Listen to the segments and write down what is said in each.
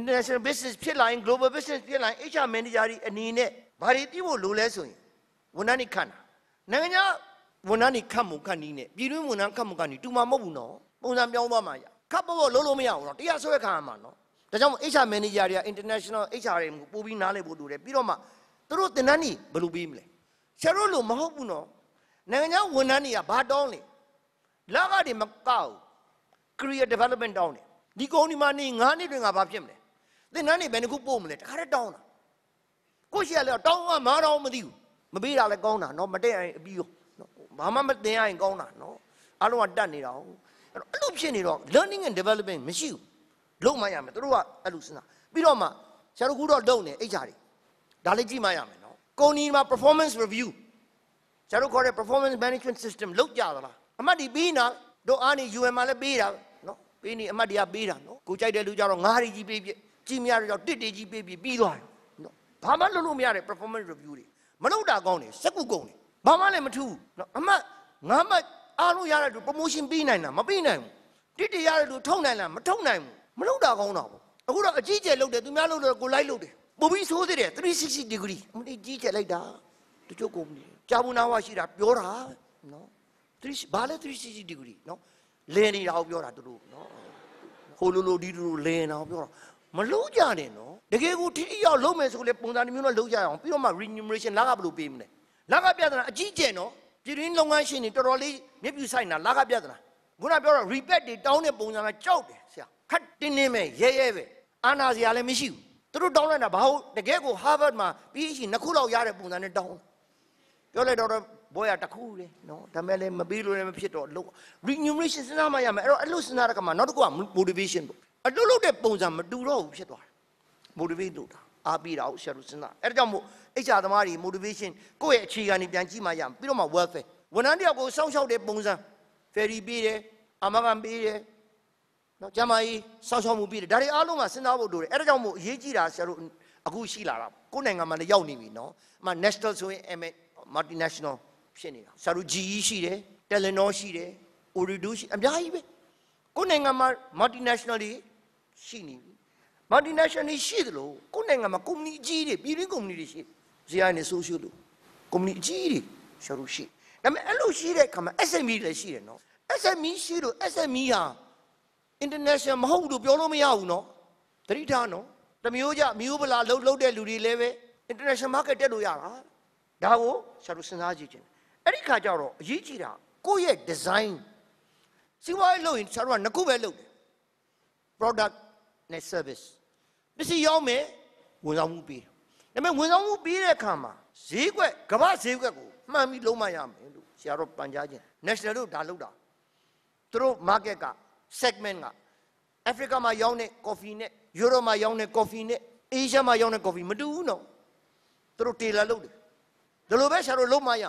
international business ဖြစ်လာရင် global business ဖြစ်လာရင် HR manager တွေအနေနဲ့ဘာတွေသိဖို့လိုလဲဆိုရင်ဝန်ထမ်းတွေခန့်တာနိုင်ငံခြားဝန်ထမ်းတွေခန့်မှုခန့်နည်းနဲ့ပြည်တွင်းဝန်ထမ်းခန့်မှုခန့်နည်းတူမှာမဟုတ်ဘူးနော်ပုံစံပြောင်းသွားမှာရခပ်ဖို့လုံးလုံးမရဘူးနော်တရားဆွဲခံရမှာနော်ဒါကြောင့် HR manager တွေက international HR တွေကိုပို့ပြီးနားလည်ဖို့လိုတယ်ပြီးတော့မှသူတို့သင်တန်းတွေဘယ်လိုပေးမလဲဆရာတို့လိုမဟုတ်ဘူးနော်နိုင်ငံခြားဝန်ထမ်းတွေကဘာတောင်းလဲလကတွေမကောက် career development တောင်းတယ်ဒီကုန်းဒီမှာနေ9နှစ်တွင်ကဘာဖြစ်မလဲသင်္นานနေဘယ်နှခုပို့မလဲတခါတည်းတောင်းတာကိုရှိရလဲတောင်းကမာတောင်းမသိဘူးမပေးတာလဲကောင်းတာနော်မတက်ရင်အပြီးရောနော်ဘာမှမတင်ရရင်ကောင်းတာနော်အလုံးကတက်နေတာဟုတ်အဲ့လိုဖြစ်နေတော့ learning and development မရှိဘူးလုံးမရမယ်သူတို့ကအဲ့လိုစဉ်းစားပြီးတော့မှဆရာတို့ခုတော့လုံနေအိတ်ချာတွေဒါလေးကြည့်မှရမယ်နော်ကုမ္ပဏီမှာ performance review ဆရာတို့ခေါ်တဲ့ performance management system လောက်ကြသလားအမှတ်ဒီပြီးနာတို့အားနေ UN မှာလည်းပေးတာနော်ပေးနေအမှတ်တရားပေးတာနော်ကိုကြိုက်တဲ့လူကြတော့ငါးရီကြီးပေးပြည့်ကြီးများတွေတော့တစ်တေကြီးပေးပြီးပြီးသွားတယ်နော်ဘာမှလုပ်လို့မရတဲ့ performance review တွေမလုပ်တာကောင်းတယ်စက်ကူကုန်တယ်ဘာမှလည်းမထူးနော်အမတ်ငါမတ်အားလို့ရတဲ့သူ promotion ပေးနိုင်တာမပေးနိုင်ဘူးတစ်တေရတဲ့သူထုတ်နိုင်လားမထုတ်နိုင်ဘူးမလုပ်တာကောင်းတာပေါ့အခုတော့အကြီးကျယ်လုပ်တယ်သူများလုပ်တယ်ကိုလိုက်လုပ်တယ်ပုံပြီးဆိုးသေးတယ်360 degree အမလေးကြီးကျယ်လိုက်တာတချို့ကုန်ပြီကြာဘူးနာဝရှိတာပြောတာနော်3ဘာလဲ360 degree နော်လင်းနေတာကိုပြောတာသူတို့နော်ဟိုလိုလိုဒီလိုလိုလင်းနေတာကိုပြောတာမလုံးကြနဲ့နော်တကယ်ကိုထိထိရောက်လုံးမယ်ဆိုလေပုံစံတစ်မျိုးနဲ့လုံးကြရအောင်ပြီးတော့မှ remuneration လကဘယ်လိုပေးမလဲလကပြဿနာအကြီးကျယ်နော်ပြည်တွင်းလုပ်ငန်းရှင်တွေတော်တော်လေးမျက်ပြူဆိုင်တာလကပြဿနာခုနပြောတော့ rebate တွေတောင်းတဲ့ပုံစံကကြောက်တယ်ဆရာခတ်တင်းတင်းပဲရဲရဲပဲအာနာစရာလည်းမရှိဘူးသူတို့တောင်းလိုက်တာဘာဟုတ်တကယ်ကို Harvard မှာ PhD နှစ်ခုလောက်ရတဲ့ပုံစံနဲ့တောင်းပြောလိုက်တော့ဘောရတခုလေနော်ဒါမဲ့လည်းမပြီးလို့လည်းမဖြစ်တော့လို့ remuneration စဉ်းစားမှရမယ်အဲ့တော့အဲ့လိုစဉ်းစားတဲ့အခါမှာနောက်တစ်ခုက motivation ပေါ့အလုပ်လုပ်တဲ့ပုံစံမတူတော့ဘူးဖြစ်သွားတယ် motivate လုပ်တာအားပေးတာကိုဆရာတို့စဉ်းစားအဲဒါကြောင့်မို့ HR သမားတွေ motivation ကိုယ့်ရဲ့အခြေခံတွေပြန်ကြည့်မှရမယ်ပြီးတော့မှ welfare ဝန်ထမ်းတယောက်ကိုစောင့်ရှောက်တဲ့ပုံစံ ferry ပေးတယ်အမကန်ပေးတယ်နော်ကျမကြီးစောင့်ရှောက်မှုပေးတယ်ဒါတွေအားလုံးကစဉ်းစားဖို့လိုတယ်အဲဒါကြောင့်မို့အရေးကြီးတာဆရာတို့အခုရှိလာတာကိုယ်နိုင်ငံမှာလည်းရောက်နေပြီနော်အမ national ဆိုရင် multinational ဖြစ်နေတာဆရာတို့ GE ရှိတယ် Telenor ရှိတယ် Ooredoo ရှိအများကြီးပဲကိုယ်နိုင်ငံမှာ multinational တွေရှိနေပြီ multinational တွေရှိသလိုကိုယ်နိုင်ငံမှာ company အကြီးတွေပြည်တွင်း company တွေရှိဇီယာနဲ့ social လို့ company အကြီးတွေရှာလို့ရှိဒါပေမဲ့အဲ့လိုရှိတဲ့အခါမှာ SME လည်းရှိတယ်နော် SME ရှိလို့ SME ဟာ international မဟုတ်လို့ပြောလို့မရဘူးနော်တတိထားနော်တမျိုးကြမျိုးပလာလှုပ်လှုပ်တဲ့လူတွေလည်းပဲ international market တက်လို့ရတာဒါကိုရှာလို့စဉ်းစားကြည့်ခြင်းအဲ့ဒီခါကျတော့အရေးကြီးတာကိုယ့်ရဲ့ design စီးပွားရေးလုပ်ရင်ရှာလို့ကငကုပဲလုပ်တယ် product နဲ့ service ပစ္စည်းရောင်းမယ်ဝန်ဆောင်မှုပေးဒါပေမဲ့ဝန်ဆောင်မှုပေးတဲ့အခါမှာဈေးကွက်ကမ္ဘာဈေးကွက်ကိုမှန်ပြီးလုံးမရမယ်လို့ဆရာတော်ပန်ကြားခြင်း national တို့ဒါလုပ်တာသူတို့ market က segment က Africa မှာရောင်းတဲ့ coffee နဲ့ Europe မှာရောင်းတဲ့ coffee နဲ့ Asia မှာရောင်းတဲ့ coffee မတူဘူးနော်သူတို့ tailor လုပ်တယ်ဒါလိုပဲဆရာတို့လုံးမရ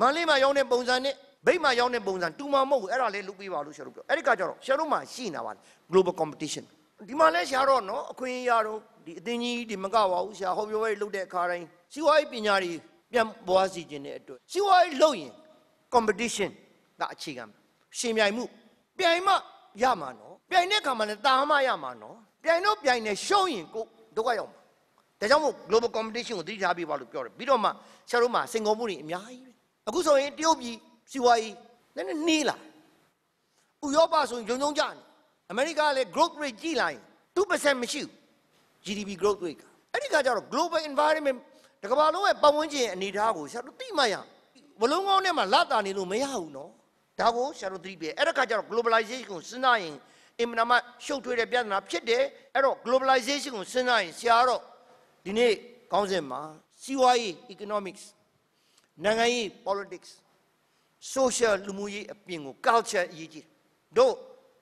မန္တလေးမှာရောင်းတဲ့ပုံစံနဲ့ဗိတ်မှာရောင်းတဲ့ပုံစံတူမှာမဟုတ်ဘူးအဲ့ဒါလေးလုပ်ပေးပါလို့ဆရာတို့ပြောအဲ့ဒီကကြတော့ဆရာတို့မှာရှိနေတာပါ global competition ဒီမှာလဲရှားတော့နော်အခွင့်အရာတော့ဒီအသင်းကြီးဒီမကပါဘူးရှားဟောပြောရေးလုပ်တဲ့အခါတိုင်းစီဝါရေးပညာတွေပြန်ပွားစီခြင်းတဲ့အတွက်စီဝါရေးလုပ်ရင် competition ကအခြေခံရှင်ပြိုင်မှု ပြိုင်မှရမှာနော်ပြိုင်တဲ့အခါမှာလည်းတာမရမှာနော်ပြိုင်တော့ပြိုင်နေရှုံးရင်ကိုဒုက္ခရောက်မှာဒါကြောင့်မို့ global competition ကိုသတိထားပြီးပါလို့ပြောတယ်ပြီးတော့မှရှားတို့မှာစင်ကုန်မှုတွေအများကြီးအခုဆိုရင်တရုတ်ပြည်စီဝါရေးနည်းနည်းနှေးလာဥရောပဆိုရင်ဂျုံဂျုံကြနေအမေရိကလည်း growth rate ကြီးလာရင်2%မရှိဘူး GDP growth rate ကအဲ့ဒီကကြတော့ global environment တကမ္ဘာလုံးရဲ့ပတ်ဝန်းကျင်အနေအထားကိုဆရာတို့သိမှရဘလုံးကောင်းနဲ့မှလတာနေလို့မရဘူးနော်ဒါကိုဆရာတို့သတိပေးအဲ့ဒါကကြတော့ globalization ကိုစဉ်းစားရင်အင်မနာမရှုပ်ထွေးတဲ့ပြဿနာဖြစ်တယ်အဲ့တော့ globalization ကိုစဉ်းစားရင်ဆရာတော့ဒီနေ့ကောင်းစင်မှာစီးပွားရေး economics နိုင်ငံရေး politics social လူမှုရေးအပြင်ကို culture အရေးကြီးတယ်တို့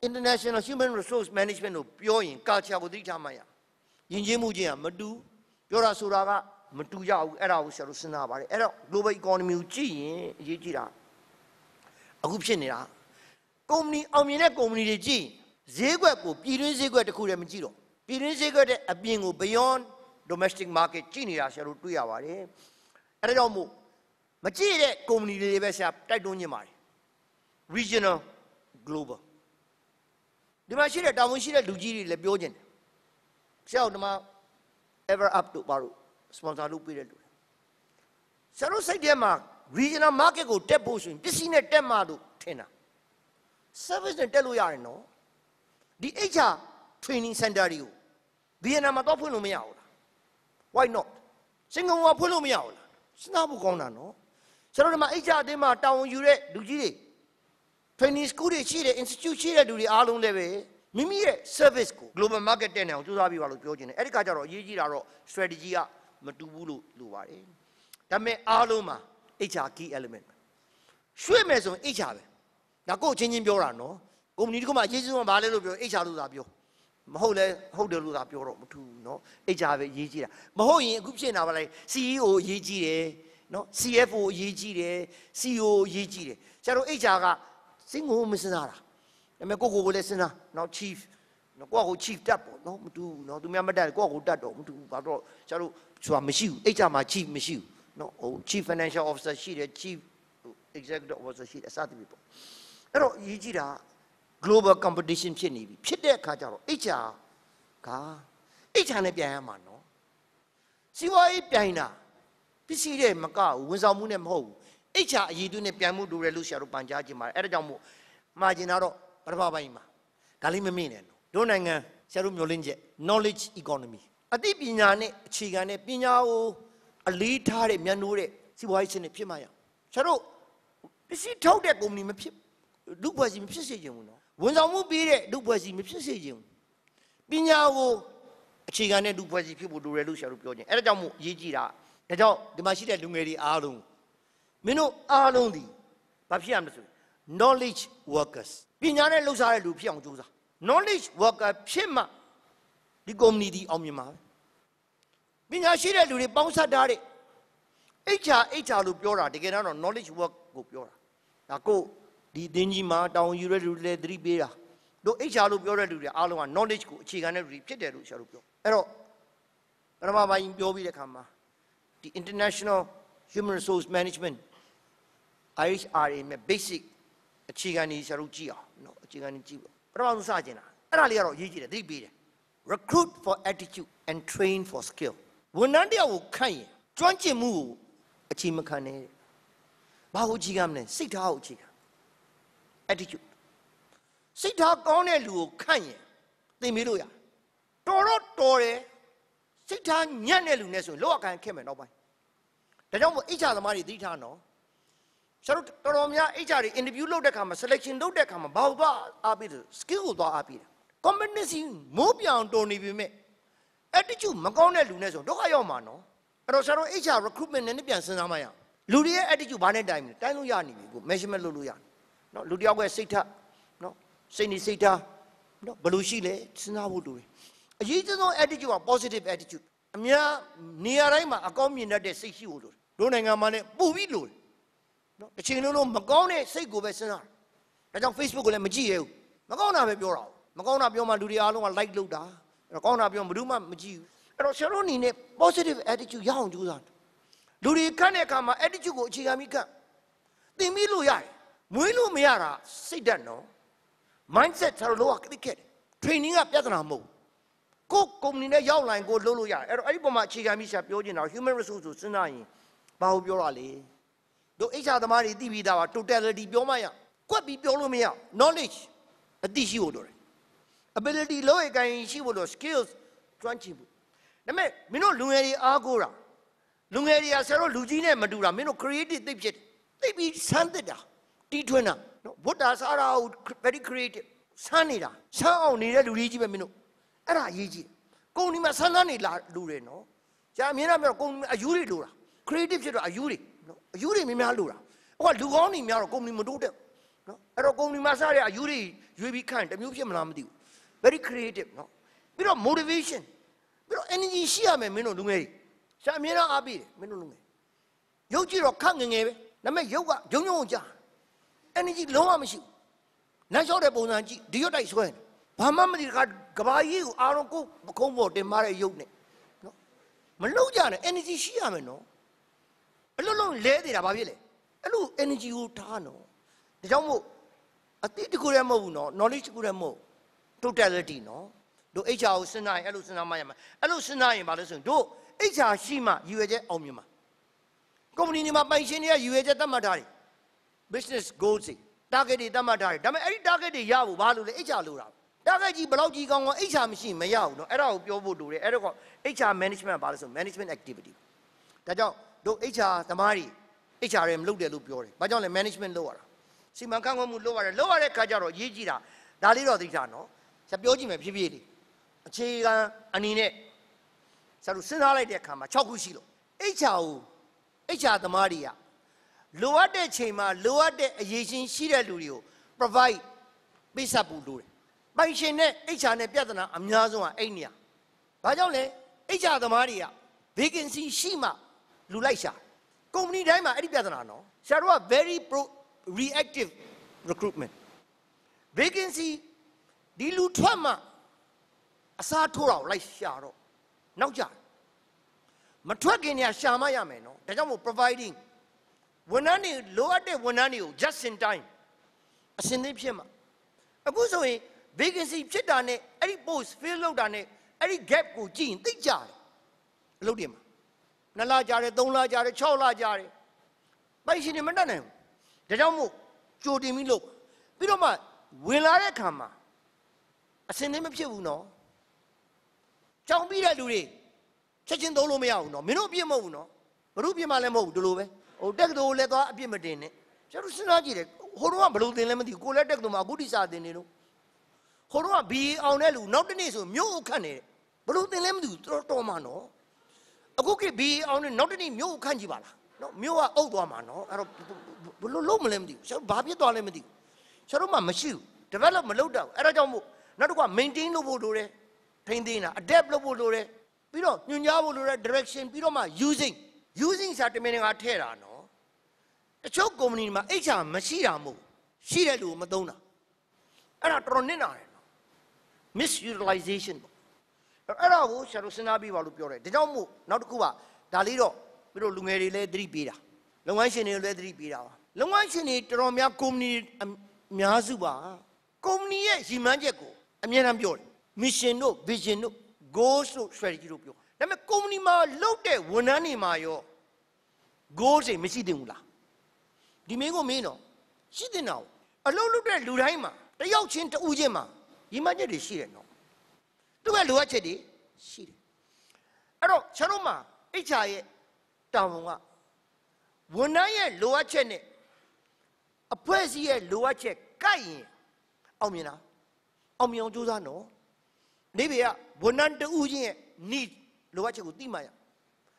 international human resource management ကိုပြောရင် culture ကိုသိထားမှရယဉ်ကျေးမှုချင်းကမတူပြောတာဆိုတာကမတူရဘူးအဲ့ဒါကိုဆရာတို့စဉ်းစားပါတယ်အဲ့တော့ global economy ကိုကြည့်ရင်အရေးကြီးတာအခုဖြစ်နေတာကုမ္ပဏီအောင်မြင်တဲ့ကုမ္ပဏီတွေကြည့်ဈေးကွက်ကိုပြည်တွင်းဈေးကွက်တစ်ခုတည်းမကြည့်တော့ပြည်တွင်းဈေးကွက်တဲ့အပြင်ကို beyond domestic market ကြည့်နေတာဆရာတို့တွေ့ရပါတယ်အဲ့ဒါကြောင့်မို့မကြည့်တဲ့ကုမ္ပဏီတွေပဲဆရာတိုက်တွန်းညင်ပါတယ် regional global ဒီမှာရှိတဲ့တာဝန်ရှိတဲ့လူကြီးတွေလည်းပြောကျင်တယ်ဆရာတို့ဒီမှာ ever up တို့ပါတို့ sponsor လုပ်ပေးတဲ့လူတွေဆရာတို့စိတ်ထဲမှာ regional market ကိုတက်ဖို့ဆိုရင်ပစ္စည်းနဲ့တက်မှလို့ထင်တာ service နဲ့တက်လို့ရတယ်နော်ဒီ HR training center တွေကိုဗီယက်နမ်မှာတော့ဖွင့်လို့မရဘူးလား why not စင်ကာပူကဖွင့်လို့မရဘူးလားစဉ်းစားဖို့ကောင်းတာနော်ကျွန်တော်တို့ဒီမှာ HR အသင်းမှာတာဝန်ယူတဲ့လူကြီးတွေ training school တွေရှိတယ် institute ရှိတဲ့လူတွေအားလုံးလည်းပဲမိမိရဲ့ service ကို global market တက်နေအောင်စူးစမ်းပြီးပါလို့ပြောချင်တယ်အဲ့ဒီကကြတော့အရေးကြီးတာတော့ strategy ကမတူဘူးလို့လို့ပါတယ်ဒါပေမဲ့အားလုံးမှာ HR key element ရွှေ့မယ်ဆိုရင် HR ပဲဒါကိုချင်းချင်းပြောတာနော်ကုမ္ပဏီတခုမှအရေးကြီးဆုံးဘာလဲလို့ပြော HR လို့သာပြောမဟုတ်လဲဟုတ်တယ်လို့သာပြောတော့မထူဘူးเนาะ HR ပဲအရေးကြီးတာမဟုတ်ရင်အခုဖြစ်နေတာပါလေ CEO အရေးကြီးတယ်เนาะ CFO အရေးကြီးတယ် CEO အရေးကြီးတယ်ဆရာတို့ HR ကစဉ်းကိုမစဉ်းစားတာဒါပေမဲ့ကိုကိုကိုလည်းစဉ်းစားနော် chief နော်ကိုကို chief တက်ပေါ့နော်မတူဘူးနော်သူများမတက်ကိုကိုတက်တော့မတူဘူးဘာတော့ကျတော့ဆိုတာမရှိဘူးအိတ်ချမှာ chief မရှိဘူးနော်ဟို chief financial officer ရှိတယ် chief executive officer ရှိတယ်အစသဖြင့်ပေါ့အဲ့တော့ရေးကြည့်တာ global competition ဖြစ်နေပြီဖြစ်တဲ့အခါကျတော့ HR က HR နဲ့ပြန်ရမှာနော်စီးပွားရေးပြိုင်တာပစ္စည်းတွေမကဘူးဝန်ဆောင်မှုနဲ့မဟုတ်ဘူးတိတ်ချအည်သူနဲ့ပြန်မှုတူတယ်လို့ဆရာတို့ပန်ကြားခြင်းပါတယ်အဲ့ဒါကြောင့်မို့မှားခြင်းတော့ပထမပိုင်းမှာဒါလေးမမေ့နဲ့တို့နိုင်ငံဆရာတို့မျှော်လင့်ချက် knowledge economy အသိပညာနဲ့အခြေခံတဲ့ပညာကိုအလေးထားတဲ့မြန်နိုးတဲ့စီးပွားရေးစနစ် ဖြစ်မှရဆရာတို့ပစ္စည်းထုတ်တဲ့ကုမ္ပဏီမဖြစ်လူ့ဘွယ်စီမဖြစ်စေချင်ဘူးနော်ဝန်ဆောင်မှုပေးတဲ့လူ့ဘွယ်စီမဖြစ်စေချင်ဘူးပညာကိုအခြေခံတဲ့လူ့ဘွယ်စီဖြစ်ဖို့လိုတယ်လို့ဆရာတို့ပြောခြင်းအဲ့ဒါကြောင့်မို့အရေးကြီးတာဒါကြောင့်ဒီမှာရှိတဲ့လူငယ်တွေအားလုံးမင်းတို့အားလုံးဒီဘာဖြစ်ရမလဲဆို knowledge workers ပညာနဲ့လှုပ်ရှားတဲ့လူဖြစ်အောင်ကြိုးစား knowledge worker ဖြစ်မှဒီ company ဒီအောင်မြင်မှာပဲပညာရှိတဲ့လူတွေပေါင်းစပ်ထားတဲ့ HR HR လို့ပြောတာတကယ်တော့ knowledge work ကိုပြောတာဒါကိုဒီအသင်းကြီးမှာတောင်းယူတဲ့လူတွေလည်းသတိပေးတာတို့ HR လို့ပြောတဲ့လူတွေအားလုံးက knowledge ကိုအခြေခံတဲ့လူတွေဖြစ်တယ်လို့ဆရာတို့ပြောအဲ့တော့ပထမပိုင်းပြောပြီးတဲ့အခါမှာဒီ international human resource management IHRA မဲ့ basic အခြေခံကြီးဆရာတို့ကြည့်အောင်နော်အခြေခံကြီးကြည့်ပထမဆုံးစကျင်တာအဲ့ဒါလေးကတော့အရေးကြီးတယ်သတိပေးတယ် recruit for attitude and train for skill ဝန်ထမ်းတယောက်ကိုခန့်ရင်ကျွမ်းကျင်မှုကိုအခြေမခံနဲ့ဘာကိုအခြေခံမလဲစိတ်ထားကိုအခြေခံ attitude စိတ်ထားကောင်းတဲ့လူကိုခန့်ရင်သင်မေးလို့ရတော်တော့တော်တယ်စိတ်ထားညံ့တဲ့လူနဲ့ဆိုရင်လောက်အကန်ခက်မယ်နောက်ပိုင်းဒါကြောင့်မို့အိချာသမားတွေသတိထားနော်ကျွန်တော်တော်တော်များ HR တွေ interview လုပ်တဲ့ခါမှာ selection လုပ်တဲ့ခါမှာဘာလို့သွားအားပေးလဲ skill ကိုသွားအားပေးတာ competency မိုးပြောင်တော်နေပြီမဲ့ attitude မကောင်းတဲ့လူနဲ့ဆိုဒုက္ခရောက်မှာနော်အဲ့တော့ဆရာတို့ HR recruitment နဲ့ပြန်စဉ်းစားမှရအောင်လူတွေရဲ့ attitude ဘာနဲ့တိုင်းလဲတိုင်းလို့ရနေပြီကို measurement လုပ်လို့ရနော်လူတယောက်ရဲ့စိတ်ဓာတ်နော်စိတ်နေစိတ်ဓာတ်နော်ဘယ်လိုရှိလဲစဉ်းစားဖို့လိုတယ်အရေးကြီးဆုံး attitude က positive attitude အများနေရာတိုင်းမှာအကောင်းမြင်တတ်တဲ့စိတ်ရှိဖို့လိုတယ်တို့နိုင်ငံမှာလည်းပူပြီးလိုတယ်နော်တစ်ချိန်လုံးလုံးမကောင်းတဲ့စိတ်ကိုပဲစဉ်းစားတယ်ဒါကြောင့် Facebook ကိုလည်းမကြည့်ရဘူးမကောင်းတာပဲပြောတာမကောင်းတာပြောမှလူတွေအားလုံးက like လုပ်တာမကောင်းတာပြောမှဘယ်သူမှမကြည့်ဘူးအဲ့တော့ဆရာတို့အနေနဲ့ positive attitude ရအောင်ကြိုးစားတယ်လူတွေခန့်တဲ့အခါမှာ attitude ကိုအခြေခံပြီးခန့်သင်ပြီးလို့ရတယ်မွေးလို့မရတာစိတ်ဓာတ်နော် mindset ဆရာတို့လောကတိခဲ့ training ကပြဿနာမဟုတ်ကိုကုမ္ပဏီနဲ့ရောက်လာရင်ကိုလှုပ်လို့ရတယ်အဲ့တော့အဲ့ဒီပုံမှာအခြေခံပြီးဆရာပြောနေတာ human resource ကိုစဉ်းစားရင်ဘာကိုပြောရလဲတို့ HR သမားတွေသိပြီးသားပါ totality ပြောမှရကွက်ပြီးပြောလို့မရ knowledge အသိရှိဖို့လိုတယ် ability လို့ရကိုင်ရှိဖို့လို skills ကျွမ်းကျင်ဖို့ဒါပေမဲ့မင်းတို့လူငယ်တွေအားကိုးတာလူငယ်တွေကဆရာတို့လူကြီးနဲ့မတူတာမင်းတို့ creative သိဖြစ်သိပြီးစမ်းသစ်တာတီးထွင်းတာနော်ဘုဒ္ဓဆရာကို very creative စမ်းနေတာစမ်းအောင်နေတဲ့လူကြီးကြီးပဲမင်းတို့အဲ့ဒါအရေးကြီးကုံဒီမှာစမ်းသမ်းနေလာလူတွေနော်ကြာမြင်ရမြောက်ကုံအယူတွေလိုတာ creative ဖြစ်တော့အယူတွေနော်အယူတွေများများလိုတာဟိုကလူကောင်းတွေများတော့ကုမ္ပဏီမတိုးတက်နော်အဲ့တော့ကုမ္ပဏီမှာစတဲ့အယူတွေရွေးပြီးခန့်တမျိုးဖြစ်မလားမသိဘူး very creative နော်ပြီးတော့ motivation ပြီးတော့ energy ရှိရမယ်မင်းတို့လူငယ်တွေရှာအမြင်တော့အားပေးတယ်မင်းတို့လူငယ်ရုပ်ကြည့်တော့ခက်ငငယ်ပဲဒါပေမဲ့ရုပ်ကဂျုံဂျုံကြာ energy လုံးဝမရှိဘူးလမ်းလျှောက်တဲ့ပုံစံကြည့်ဒီရွတ်တိုက်ဆွဲတယ်ဘာမှမသိတခါကဘာကြီးကိုအာရုံကိုပခုံးပေါ်တင်မတဲ့ရုပ်နဲ့နော်မလုံကြနဲ့ energy ရှိရမယ်နော်အလွတ်လုံးလဲနေတာဘာဖြစ်လဲအဲ့လို energy ကိုထားနော်ဒါကြောင့်မို့အတိတကူရဲမဟုတ်ဘူးနော် knowledge တကူရဲမဟုတ် totality နော်တို့ HR ကိုစဉ်းစားရင်အဲ့လိုစဉ်းစားမှရမှာအဲ့လိုစဉ်းစားရင်ဘာလို့ဆိုရင်တို့ HR ရှိမှယူရချက်အောင်မြင်မှာကုမ္ပဏီတွေမှာပိုင်ရှင်တွေကယူရချက်သတ်မှတ်ထားတယ် business goals တွေ target တွေသတ်မှတ်ထားတယ်ဒါပေမဲ့အဲ့ဒီ target တွေရဖို့ဘာလို့လဲ HR လိုတာ target ကြီးဘယ်လောက်ကြီးကောင်းကောင်း HR မရှိမရဘူးနော်အဲ့ဒါကိုပြောဖို့တူတယ်အဲ့ဒါက HR management ဘာလို့ဆို management activity ဒါကြောင့်တို့ HR သမားတွေ HR တွေမလုပ်တယ်လို့ပြောတယ်။ဘာကြောင့်လဲ management လုပ်ရတာ။စီမံခန့်ခွဲမှုလုပ်ရတယ်လုပ်ရတဲ့ခါကျတော့ရေးကြည့်တာဒါလေးတော့သိတာနော်။ဆရာပြောကြည့်မယ်ဖြည်းဖြည်းလေး။အခြေခံအနေနဲ့ဆရာတို့စဉ်းစားလိုက်တဲ့အခါမှာ6ခုရှိလို့ HR ကို HR သမားတွေကလိုအပ်တဲ့ချိန်မှာလိုအပ်တဲ့အရေးချင်းရှိတဲ့လူတွေကို provide ပေးဆပ်ဖို့လိုတယ်။ပိုင်ရှင်နဲ့ HR နဲ့ပြဿနာအများဆုံးကအဲ့နေရာ။ဘာကြောင့်လဲ HR သမားတွေက vacancy ရှိမှလူလိုက်ရှာကုမ္ပဏီတိုင်းမှာအဲ့ဒီပြဿနာနော်ရှာတော့ very pro reactive recruitment vacancy ဒီလူထွက်မှအစားထိုးတာကိုလိုက်ရှာတော့နောက်ကြမထွက်ခင်ညရှာမရမယ်နော်ဒါကြောင့်မို့ providing ဝန်ထမ်းတွေလိုအပ်တဲ့ဝန်ထမ်းတွေကို just in time အစင်းသိဖြစ်မှာအခုဆိုရင် vacancy ဖြစ်တာနဲ့အဲ့ဒီ post fill လုပ်တာနဲ့အဲ့ဒီ gap ကိုကြည့်ရင်သိကြတယ်အလုပ်တွေမှာ2လကြာတယ်3လကြာတယ်6လကြာတယ်ပိုက်ရှင်တွေမတတ်နိုင်ဘူးဒါကြောင့်မို့ကြိုတင်ပြီးလုပ်ပြီးတော့မှဝင်လာတဲ့အခါမှာအစင်နေမဖြစ်ဘူးနော်ကြောင်ပြီးတဲ့လူတွေချက်ချင်းသုံးလို့မရဘူးနော်မင်းတို့အပြစ်မဟုတ်ဘူးနော်မတို့အပြစ်မှလည်းမဟုတ်ဘူးဒီလိုပဲဟိုတက်ကတော်လည်းသွားအပြစ်မတင်နဲ့ကျွန်တော်စဉ်းစားကြည့်တယ်ဟိုတော့ကဘလို့တင်လဲမသိဘူးကိုလည်းတက်ကတော်မှာအခုဒီစာတင်နေလို့ဟိုတော့ကဘီအောင်တဲ့လူနောက်တနေ့ဆိုမြို့အခတ်နေတယ်ဘလို့တင်လဲမသိဘူးတော်တော်မှနော်အခုခေတ်ဘီအောင်နဲ့နောက်တနေ့မြို့ကိုခန့်ကြည့်ပါလားနော်မြို့ကအုပ်သွားမှာနော်အဲ့တော့ဘလို့လုံးမလဲမသိဘူးကျွန်တော်ဘာဖြစ်သွားလဲမသိဘူးကျွန်တော်မှမရှိဘူး develop မလုပ်တော့ဘူးအဲ့ဒါကြောင့်မို့နောက်တစ်ခုက maintain လုပ်ဖို့လိုတယ်ထိန်းသိမ်းတာ adapt လုပ်ဖို့လိုတယ်ပြီးတော့ညွှန်ကြားဖို့လိုတယ် direction ပြီးတော့မှ using using စာတမင်ငါထည့်တာနော်တချို့ company တွေမှာ HR မရှိတာမဟုတ်ရှိတဲ့လူကိုမသုံးတာအဲ့ဒါတော်တော်နစ်နာတယ်နော် misutilization ပေါ့အဲ့ဒါကိုကျွန်တော်စဉ်းစားပြီးပါလို့ပြောတယ်ဒါကြောင့်မို့နောက်တစ်ခုကဒါလေးတော့သူတို့လူငယ်တွေလည်းသတိပေးတာလုပ်ငန်းရှင်တွေလည်းသတိပေးတာပါလုပ်ငန်းရှင်တွေတော်တော်များကုမ္ပဏီအများစုပါကုမ္ပဏီရဲ့ရည်မှန်းချက်ကိုအမြဲတမ်းပြောတယ် mission တို့ vision တို့ goals တို့ strategy တို့ပြောဒါပေမဲ့ကုမ္ပဏီမှာလုပ်တဲ့ဝန်ထမ်းတွေမှာရော goals တွေမရှိတင်ဘူးလားဒီမင်းကိုမင်းတော့ရှိတင်တာအလုပ်လုပ်တဲ့လူတိုင်းမှာတယောက်ချင်းတူချင်းမှာရည်မှန်းချက်တွေရှိတယ်နော်သူကလိုအပ်ချက်တွေရှိတယ်အဲ့တော့ကျွန်တော်မှာ HR ရဲ့တာဝန်ကဝန်ထမ်းရဲ့လိုအပ်ချက်နဲ့အဖွဲ့အစည်းရဲ့လိုအပ်ချက်ကိုက်ရင်အောင်မြင်တာအောင်မြင်အောင်ကြိုးစားနော်နေပြည်ကဝန်ထမ်းတဦးချင်းရဲ့ need လိုအပ်ချက်ကိုသိမှရ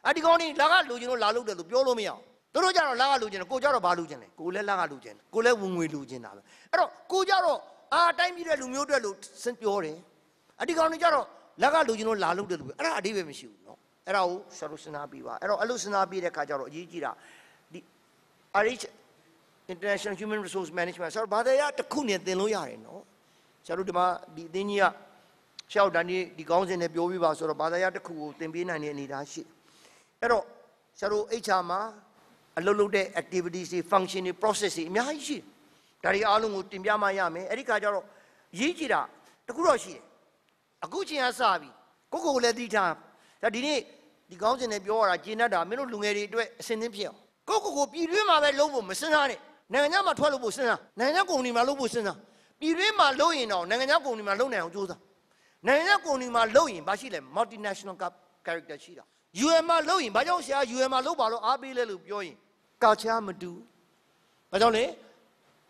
အဒီကောင်းနေလာကလိုချင်လို့လာလို့တယ်လို့ပြောလို့မရအောင်တို့ကြတော့လာကလိုချင်တယ်ကိုကြတော့ဘာလိုချင်လဲကိုလည်းလာကလိုချင်တယ်ကိုလည်းဝင်ငွေလိုချင်တာပဲအဲ့တော့ကိုကြတော့အာတိုင်းပြည်တဲ့လူမျိုးတွေလို့ပြောတယ်အဒီကောင်တွေကြတော့လက်ကလူချင်းတို့လာလို့တဲ့လူပဲအဲ့ဒါအဒီပဲမရှိဘူးနော်အဲ့ဒါကိုဆရာတို့စဉ်းစားပြီးပါအဲ့တော့အဲ့လိုစဉ်းစားပြီးတဲ့ခါကျတော့အရေးကြီးတာဒီ RH International Human Resource Management ဆိုတော့ဘာသာရတစ်ခုနဲ့သင်လို့ရတယ်နော်ဆရာတို့ဒီမှာဒီအသင်းကြီးကရှောက်တန်းဒီဒီကောင်းစဉ်နဲ့ပြောပြပါဆိုတော့ဘာသာရတစ်ခုကိုသင်ပေးနိုင်တဲ့အနေအထားရှိအဲ့တော့ဆရာတို့ HR မှာအလုပ်လုပ်တဲ့ activities တွေ function တွေ process တွေအများကြီးရှိတယ်ဒါတွေအားလုံးကိုတင်ပြမှရမယ်အဲ့ဒီခါကျတော့ရေးကြည့်တာတခုတော့ရှိတယ်အခုချိန်ကစပြီကိုကိုလည်းတီးထားဒါဒီနေ့ဒီကောင်းစင်နဲ့ပြောရတာဂျင်းတတ်တာမင်းတို့လူငယ်တွေအတွက်အစင်းသင်းဖြစ်အောင်ကိုကိုကိုပြည်တွင်းမှာပဲလုံးဖို့မစဉ်းစားနဲ့နိုင်ငံမှာထွက်လို့ဖို့စဉ်းစားနိုင်ငံကုမ္ပဏီမှာလုပ်ဖို့စဉ်းစားပြည်တွင်းမှာလုပ်ရင်တော့နိုင်ငံကုမ္ပဏီမှာလုပ်နိုင်အောင်ကြိုးစားနိုင်ငံကုမ္ပဏီမှာလုပ်ရင်ဘာရှိလဲ multinational character ရှိတာ UN မှာလုပ်ရင်ဘာကြောင့်ဆရာ UN မှာလုပ်ပါလို့အားပေးလဲလို့ပြောရင် culture မတူဘာကြောင့်လဲ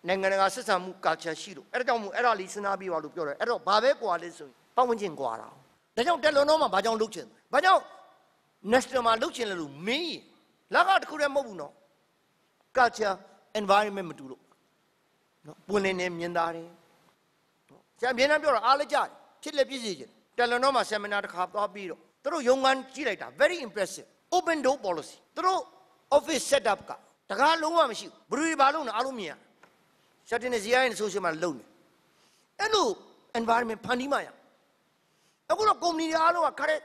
နိုင်ငံတကာဆက်ဆံမှု culture ရှိလို့အဲ့ဒါကြောင့်မို့အဲ့ဒါလေးစဉ်းစားပြီးပါလို့ပြောတယ်အဲ့တော့ဘာပဲကွာလဲဆိုရင်ပတ်ဝန်းကျင်ကွာတာ။ဒါကြောင့်တက်လွန်တော့မှာဘာကြောင့်လုတ်ချင်လဲ။ဘာကြောင့် national မှာလုတ်ချင်လဲလို့မင်းရင်လက်ကတခုတည်းမဟုတ်ဘူးနော်။ culture environment မတူလို့နော်ပွင့်လင်းနေမြင်သာတယ်။ဆရာမြင်းနှံပြောတာအားလည်းကြတယ်ဖြစ်လက်ပြည့်စည်ခြင်းတက်လွန်တော့မှာ seminar တစ်ခါသွားပြီးတော့သူတို့ရုံကန်ကြည့်လိုက်တာ very impressive open door policy သူတို့ office setup ကတကားလုံးဝမရှိဘူးဘယ်လိုဘာလုံးလဲအားလုံးမြင်ရ shutting ဇီယာရဲ့ social မှာလုံးနေအဲ့လို environment ဖန်တီးမှရအခုတော့ကုမ္ပဏီတွေအားလုံးကခါတဲ့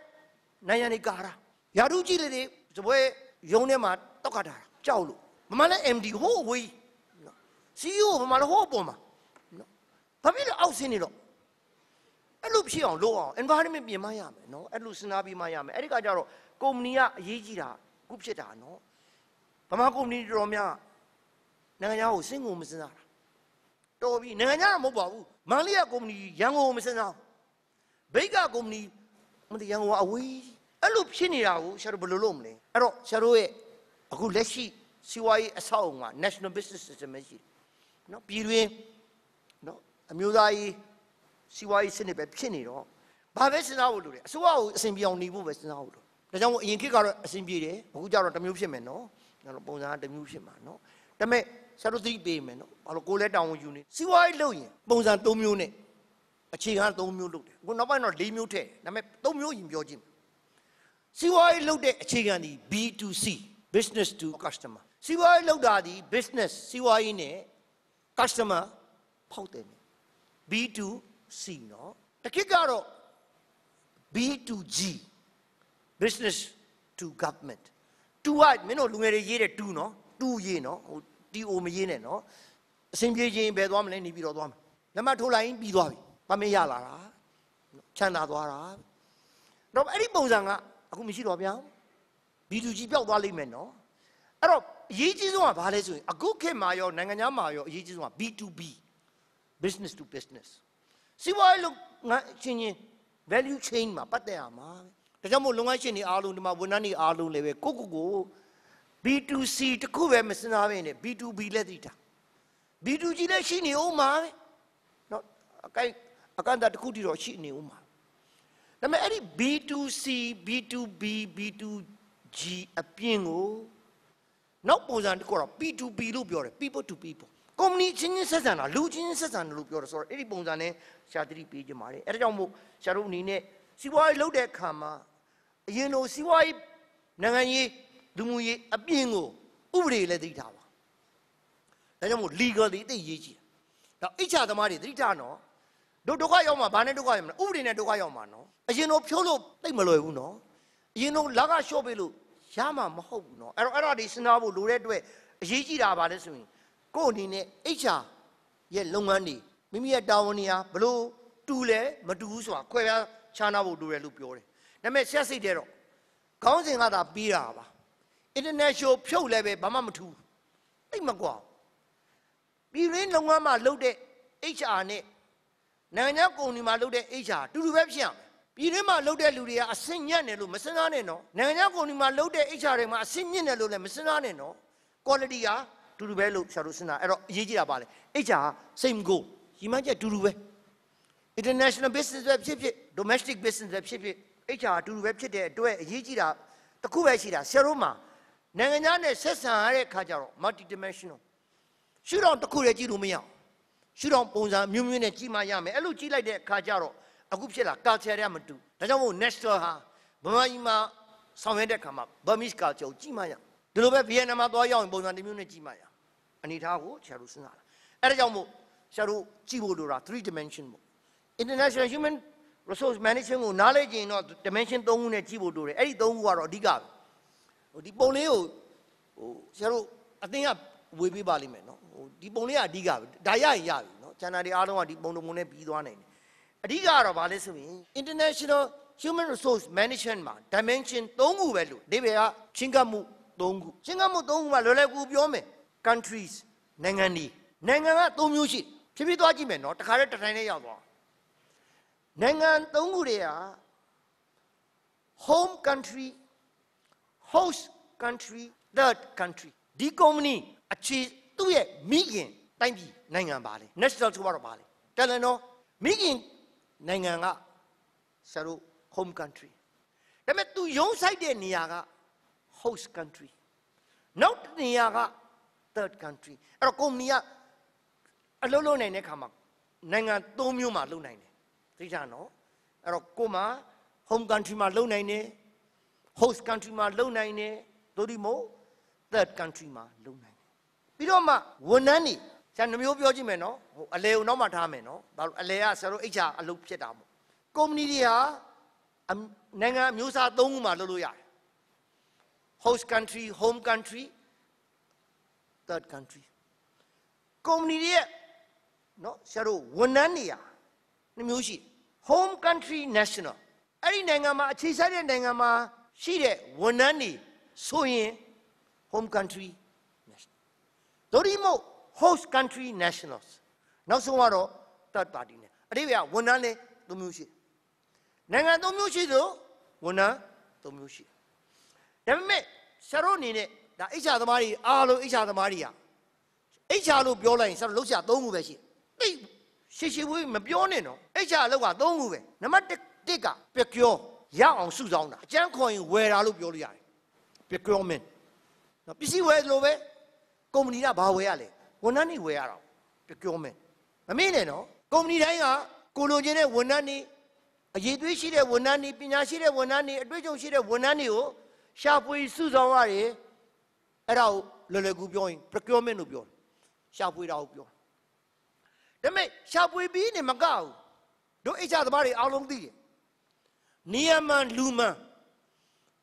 နိုင်ငံတွေကာတာယာရုကြီးတွေတွေစပွဲရုံးထဲမှာတောက်ခါတာကြောက်လို့မမလည်း MD ဟိုးဝေးနော် CEO မမလည်းဟိုးအပေါ်မှာနော်ဘာဖြစ်လို့အောက်ဆင်းနေတော့အဲ့လိုဖြစ်အောင်လုပ်အောင် environment ပြင်မရမယ်နော်အဲ့လိုစဉ်းစားပြီးမရမယ်အဲ့ဒီကကြတော့ကုမ္ပဏီကအရေးကြီးတာခုဖြစ်တာနော်ဗမာကုမ္ပဏီတော်များနိုင်ငံခြားကိုစင်ကိုမစဉ်းစားတာတော်ပြီနိုင်ငံခြားကမဟုတ်ပါဘူးမန္တလေးကကုမ္ပဏီရန်ကုန်ကိုမစဉ်းစားဘူးဘိတ်ကကုမ္ပဏီမသိရန်ကုန်ကအဝေးအဲ့လိုဖြစ်နေတာကိုဆရာတို့ဘယ်လိုလုပ်မလဲအဲ့တော့ဆရာတို့ရဲ့အခုလက်ရှိစီဝါရေးအဆောက်အုံမှာ National Business System ပဲရှိတယ်နော်ပြည်တွင်းနော်အမျိုးသားရေးစီဝါရေးစနစ်ပဲဖြစ်နေတော့ဘာပဲစဉ်းစားဖို့လိုတယ်အစိုးရကိုအဆင်ပြေအောင်နေဖို့ပဲစဉ်းစားဖို့လိုဒါကြောင့်မို့အရင်ခေတ်ကတော့အဆင်ပြေတယ်အခုကျတော့တစ်မျိုးဖြစ်မယ်နော်ပုံစံကတစ်မျိုးဖြစ်မှာနော်ဒါပေမဲ့ဆရာတို့သတိပေးမယ်နော်ဘာလို့ကိုယ်လဲတောင်းဝန်ယူနေစီဝါရေးလုပ်ရင်ပုံစံ၃မျိုးနဲ့အခြေခံ၃မျိုးလုပ်တယ်အခုနောက်ပိုင်းတော့၄မျိုးထည့်ဒါပေမဲ့၃မျိုးရင်ပြောကြည့်စီးပွားရေးလုပ်တဲ့အခြေခံဒီ B2C business to customer စီးပွားရေးလုပ်တာဒီ business စီးပွားရေးနဲ့ customer ဖောက်တယ် B2C เนาะတခစ်ကတော့ B2G business to government to ကမင်းတို့လူငယ်တွေရေးတဲ့ to เนาะ to ရေးเนาะဟို to မရေးနဲ့เนาะအစဉ်ပြေချင်းပဲသွားမလဲနေပြီးတော့သွားမယ်လက်မထိုးလိုက်ပြီးသွားပြီဘာမေးရလာတာချမ်းသာသွားတာတော့အဲ့ဒီပုံစံကအခုမရှိတော့ဗျာဘီလူကြီးပျောက်သွားလိမ့်မယ်နော်အဲ့တော့အရေးကြီးဆုံးကဘာလဲဆိုရင်အခုခေတ်မှာရောနိုင်ငံခြားမှာရောအရေးကြီးဆုံးက B2B business to business စီးပွားရေးလုပ်ငန်းချင်းချင်း value chain မှာပတ်သက်ရမှာဒါကြောင့်မို့လုပ်ငန်းရှင်တွေအားလုံးဒီမှာဝန်ထမ်းတွေအားလုံးလည်းပဲကိုကိုကို B2C တခုပဲမစဉ်းစားဘဲနဲ့ B2B လည်းသိတာ B2G လည်းရှိနေအောင်မှာပဲเนาะအကိုက်အကန့်အသတ်တစ်ခုတည်းတော့ရှိနေဦးမှာဒါပေမဲ့အဲ့ဒီ B2C B2B B2G အပြင်ကိုနောက်ပုံစံတစ်ခုတော့ P2P လို့ပြောတယ် people to people ကုမ္ပဏီချင်းချင်းဆက်ဆံတာလူချင်းချင်းဆက်ဆံတယ်လို့ပြောတယ်ဆိုတော့အဲ့ဒီပုံစံနဲ့ရှားသတိပေးကြပါတယ်အဲဒါကြောင့်မို့ရှားတို့အနေနဲ့စီးပွားရေးလုပ်တဲ့အခါမှာအရင်လိုစီးပွားရေးနိုင်ငံရေးလူမှုရေးအပြင်ကိုဥပဒေလည်းသိထားပါဒါကြောင့်မို့ legal တွေသိရေးကြည့်တာဒါအိချာသမားတွေသိထားနော်တို့ဒုက္ခရောက်မှာဘာနဲ့ဒုက္ခရောက်မှာဥပဒေနဲ့ဒုက္ခရောက်မှာနော်အရင်တော့ဖြိုးလို့တိတ်မလွယ်ဘူးနော်အရင်တော့လက်ကလျှော့ပေးလို့ရမှာမဟုတ်ဘူးနော်အဲ့တော့အဲ့ဒါတွေစဉ်းစားဖို့လိုတဲ့အတွက်အရေးကြီးတာပါလဲဆိုရင်ကိုယ့်အနေနဲ့ HR ရဲ့လုပ်ငန်းတွေမိမိရဲ့တာဝန်တွေဟာဘလို့တူလဲမတူဘူးဆိုတာခွဲခြားခြားနာဖို့လိုတယ်လို့ပြောတယ်ဒါပေမဲ့ဆက်စိတ်တဲ့တော့ခေါင်းစဉ်ကသာပြီးတာပါ international ဖြုတ်လဲပဲဘာမှမထူးတိတ်မကွာပြည်ရင်းလုပ်ငန်းမှာလုပ်တဲ့ HR နဲ့နိုင်ငံကုမ္ပဏီမှာလုပ်တဲ့ HR တူတူပဲဖြစ်ရမယ်ပြည်တွင်းမှာလုပ်တဲ့လူတွေကအဆင့်ညံ့တယ်လို့မစဉ်းစားနဲ့နော်နိုင်ငံကုမ္ပဏီမှာလုပ်တဲ့ HR တွေမှာအဆင့်ညံ့တယ်လို့လည်းမစဉ်းစားနဲ့နော် quality ကတူတူပဲလို့ဆရာတို့စဉ်းစားအဲ့တော့အရေးကြီးတာပါလေ HR စိတ်မကိုရီမချက်တူတူပဲ international business ပဲဖြစ်ဖြစ် domestic business ပဲဖြစ်ဖြစ် HR တူတူပဲဖြစ်တဲ့အတွက်အရေးကြီးတာတစ်ခုပဲရှိတာဆရာတို့မှာနိုင်ငံသားနဲ့ဆက်ဆံရတဲ့အခါကျတော့ multi dimensional ရှုထောင့်တစ်ခုတည်းကြည့်လို့မရအောင်ရှုထောင့်ပုံစံမျိုးမျိုးနဲ့ကြီးမှရမယ်အဲ့လိုကြီးလိုက်တဲ့အခါကျတော့အခုဖြစ်လာ culture တွေကမတူဒါကြောင့်မို့ national ဟာဗမာပြည်မှာဆောင်ရွက်တဲ့အခါမှာ Burmese culture ကိုကြီးမှရဒီလိုပဲ Vietnam မှာသွားရောက်ရင်ပုံစံတစ်မျိုးနဲ့ကြီးမှရအနေထားကိုဆရာတို့စဉ်းစားတာအဲ့ဒါကြောင့်မို့ဆရာတို့ကြည့်ဖို့လိုတာ3 dimension ပေါ့ international human resource management ကိုနားလည်ကြရင်တော့ dimension 3ခုနဲ့ကြည့်ဖို့လိုတယ်အဲ့ဒီ3ခုကတော့အဓိကပဲဟိုဒီပုံလေးကိုဟိုဆရာတို့အသင်းကဝေးပေးပါလိမ့်မယ်နော်ဟိုဒီပုံလေးကအဓိကပဲဒါရရင်ရပြီနော်ကျန်တာတွေအားလုံးကဒီပုံတော်ပုံနဲ့ပြီးသွားနိုင်တယ်အဓိကကတော့ဗာလဲဆိုရင် international human resource management မှာ dimension 3ခုပဲလို့ဒီဘက်ကချင်းကပ်မှု3ခုချင်းကပ်မှု3ခုမှာလွယ်လွယ်ကူပြောမယ် countries နိုင်ငံတွေနိုင်ငံက3မျိုးရှိဖြည်းဖြည်းသွားကြည့်မယ်နော်တခါတည်းတစ်တိုင်းနဲ့ရောက်သွားနိုင်ငံ3ခုတွေက home country host country third country ဒီ company အခြေသူ့ရဲ့မိခင် တိုင်းပြည်နိုင်ငံပါလေ national တူကတော့ပါလေတယ်လန်တော့မိခင်နိုင်ငံကဆရာတို့ home country ဒါပေမဲ့သူရုံးဆိုင်တဲ့နေရာက host country နောက်တစ်နေရာက third country အဲ့တော့ကုမ္ပဏီကအလုပ်လုပ်နိုင်တဲ့ခါမှာနိုင်ငံ၃မျိုးမှာ လုပ်နိုင်တယ်သိကြနော်အဲ့တော့ကိုမ home country မှာ လုပ်နိုင်တယ် host country မှာလုပ်နိုင်တယ်သို့ဒီမို့ third country မှာလုပ်နိုင်ပြီးတော့မှဝန်ထမ်းတွေဆရာနှမျိုးပြောကြည့်မယ်နော်ဟိုအလဲုံနောက်မှထားမယ်နော်ဘာလို့အလဲကဆရာတို့ HR အလုပ်ဖြစ်တာမို့ကုမ္ပဏီတွေဟာနိုင်ငံအမျိုးအစား၃ခုမှလုပ်လို့ရတယ် host country home country third country ကုမ္ပဏီတွေရဲ့နော်ဆရာတို့ဝန်ထမ်းတွေဟာနှမျိုးရှိ home country national အဲ့ဒီနိုင်ငံမှာအခြေစိုက်တဲ့နိုင်ငံမှာရှိတဲ့ဝန်ထမ်းတွေဆိုရင် home country သို့ဒီမို့ host country nationals နောက်ဆုံးကတော့ third party နဲ့အတိအပြဝန်ထမ်းလည်း၃မျိုးရှိနိုင်ငံ၃မျိုးရှိဆိုဝန်ထမ်း၃မျိုးရှိဒါပေမဲ့ဆရာတို့အနေနဲ့ဒါ HR သမားတွေအားလုံး HR သမားတွေက HR လို့ပြောလိုက်ရင်ဆရာတို့လောက်ရှာ၃ခုပဲရှိသိရှေရှေဝေးမပြောနဲ့နော် HR လောက်က၃ခုပဲနံပါတ်၁ကပျက်ကျော်ရအောင်စုဆောင်းတာအကျန်းခွန်ရင်ဝယ်တာလို့ပြောလို့ရတယ်ပျက်ကျော်မင်းနော်ပစ္စည်းဝယ်လို့ပဲကုမ္ပဏီကဘာဝယ်ရလဲဝန်ထမ်းတွေဝယ်ရတော့ပြောမယ်မမေ့နဲ့နော်ကုမ္ပဏီတိုင်းကကိုလိုချင်တဲ့ဝန်ထမ်းတွေအရေးသွေးရှိတဲ့ဝန်ထမ်းတွေပညာရှိတဲ့ဝန်ထမ်းတွေအတွေ့အကြုံရှိတဲ့ဝန်ထမ်းတွေကိုရှာဖွေစုဆောင်ရတယ်အဲ့ဒါကိုလွယ်လွယ်ကူပြောရင် procurement လို့ပြောရှာဖွေတာကိုပြောဒါပေမဲ့ရှာဖွေပြီးနေမကဘူးတို့ HR သမားတွေအားလုံးသိတယ်နေရမန်လူမန်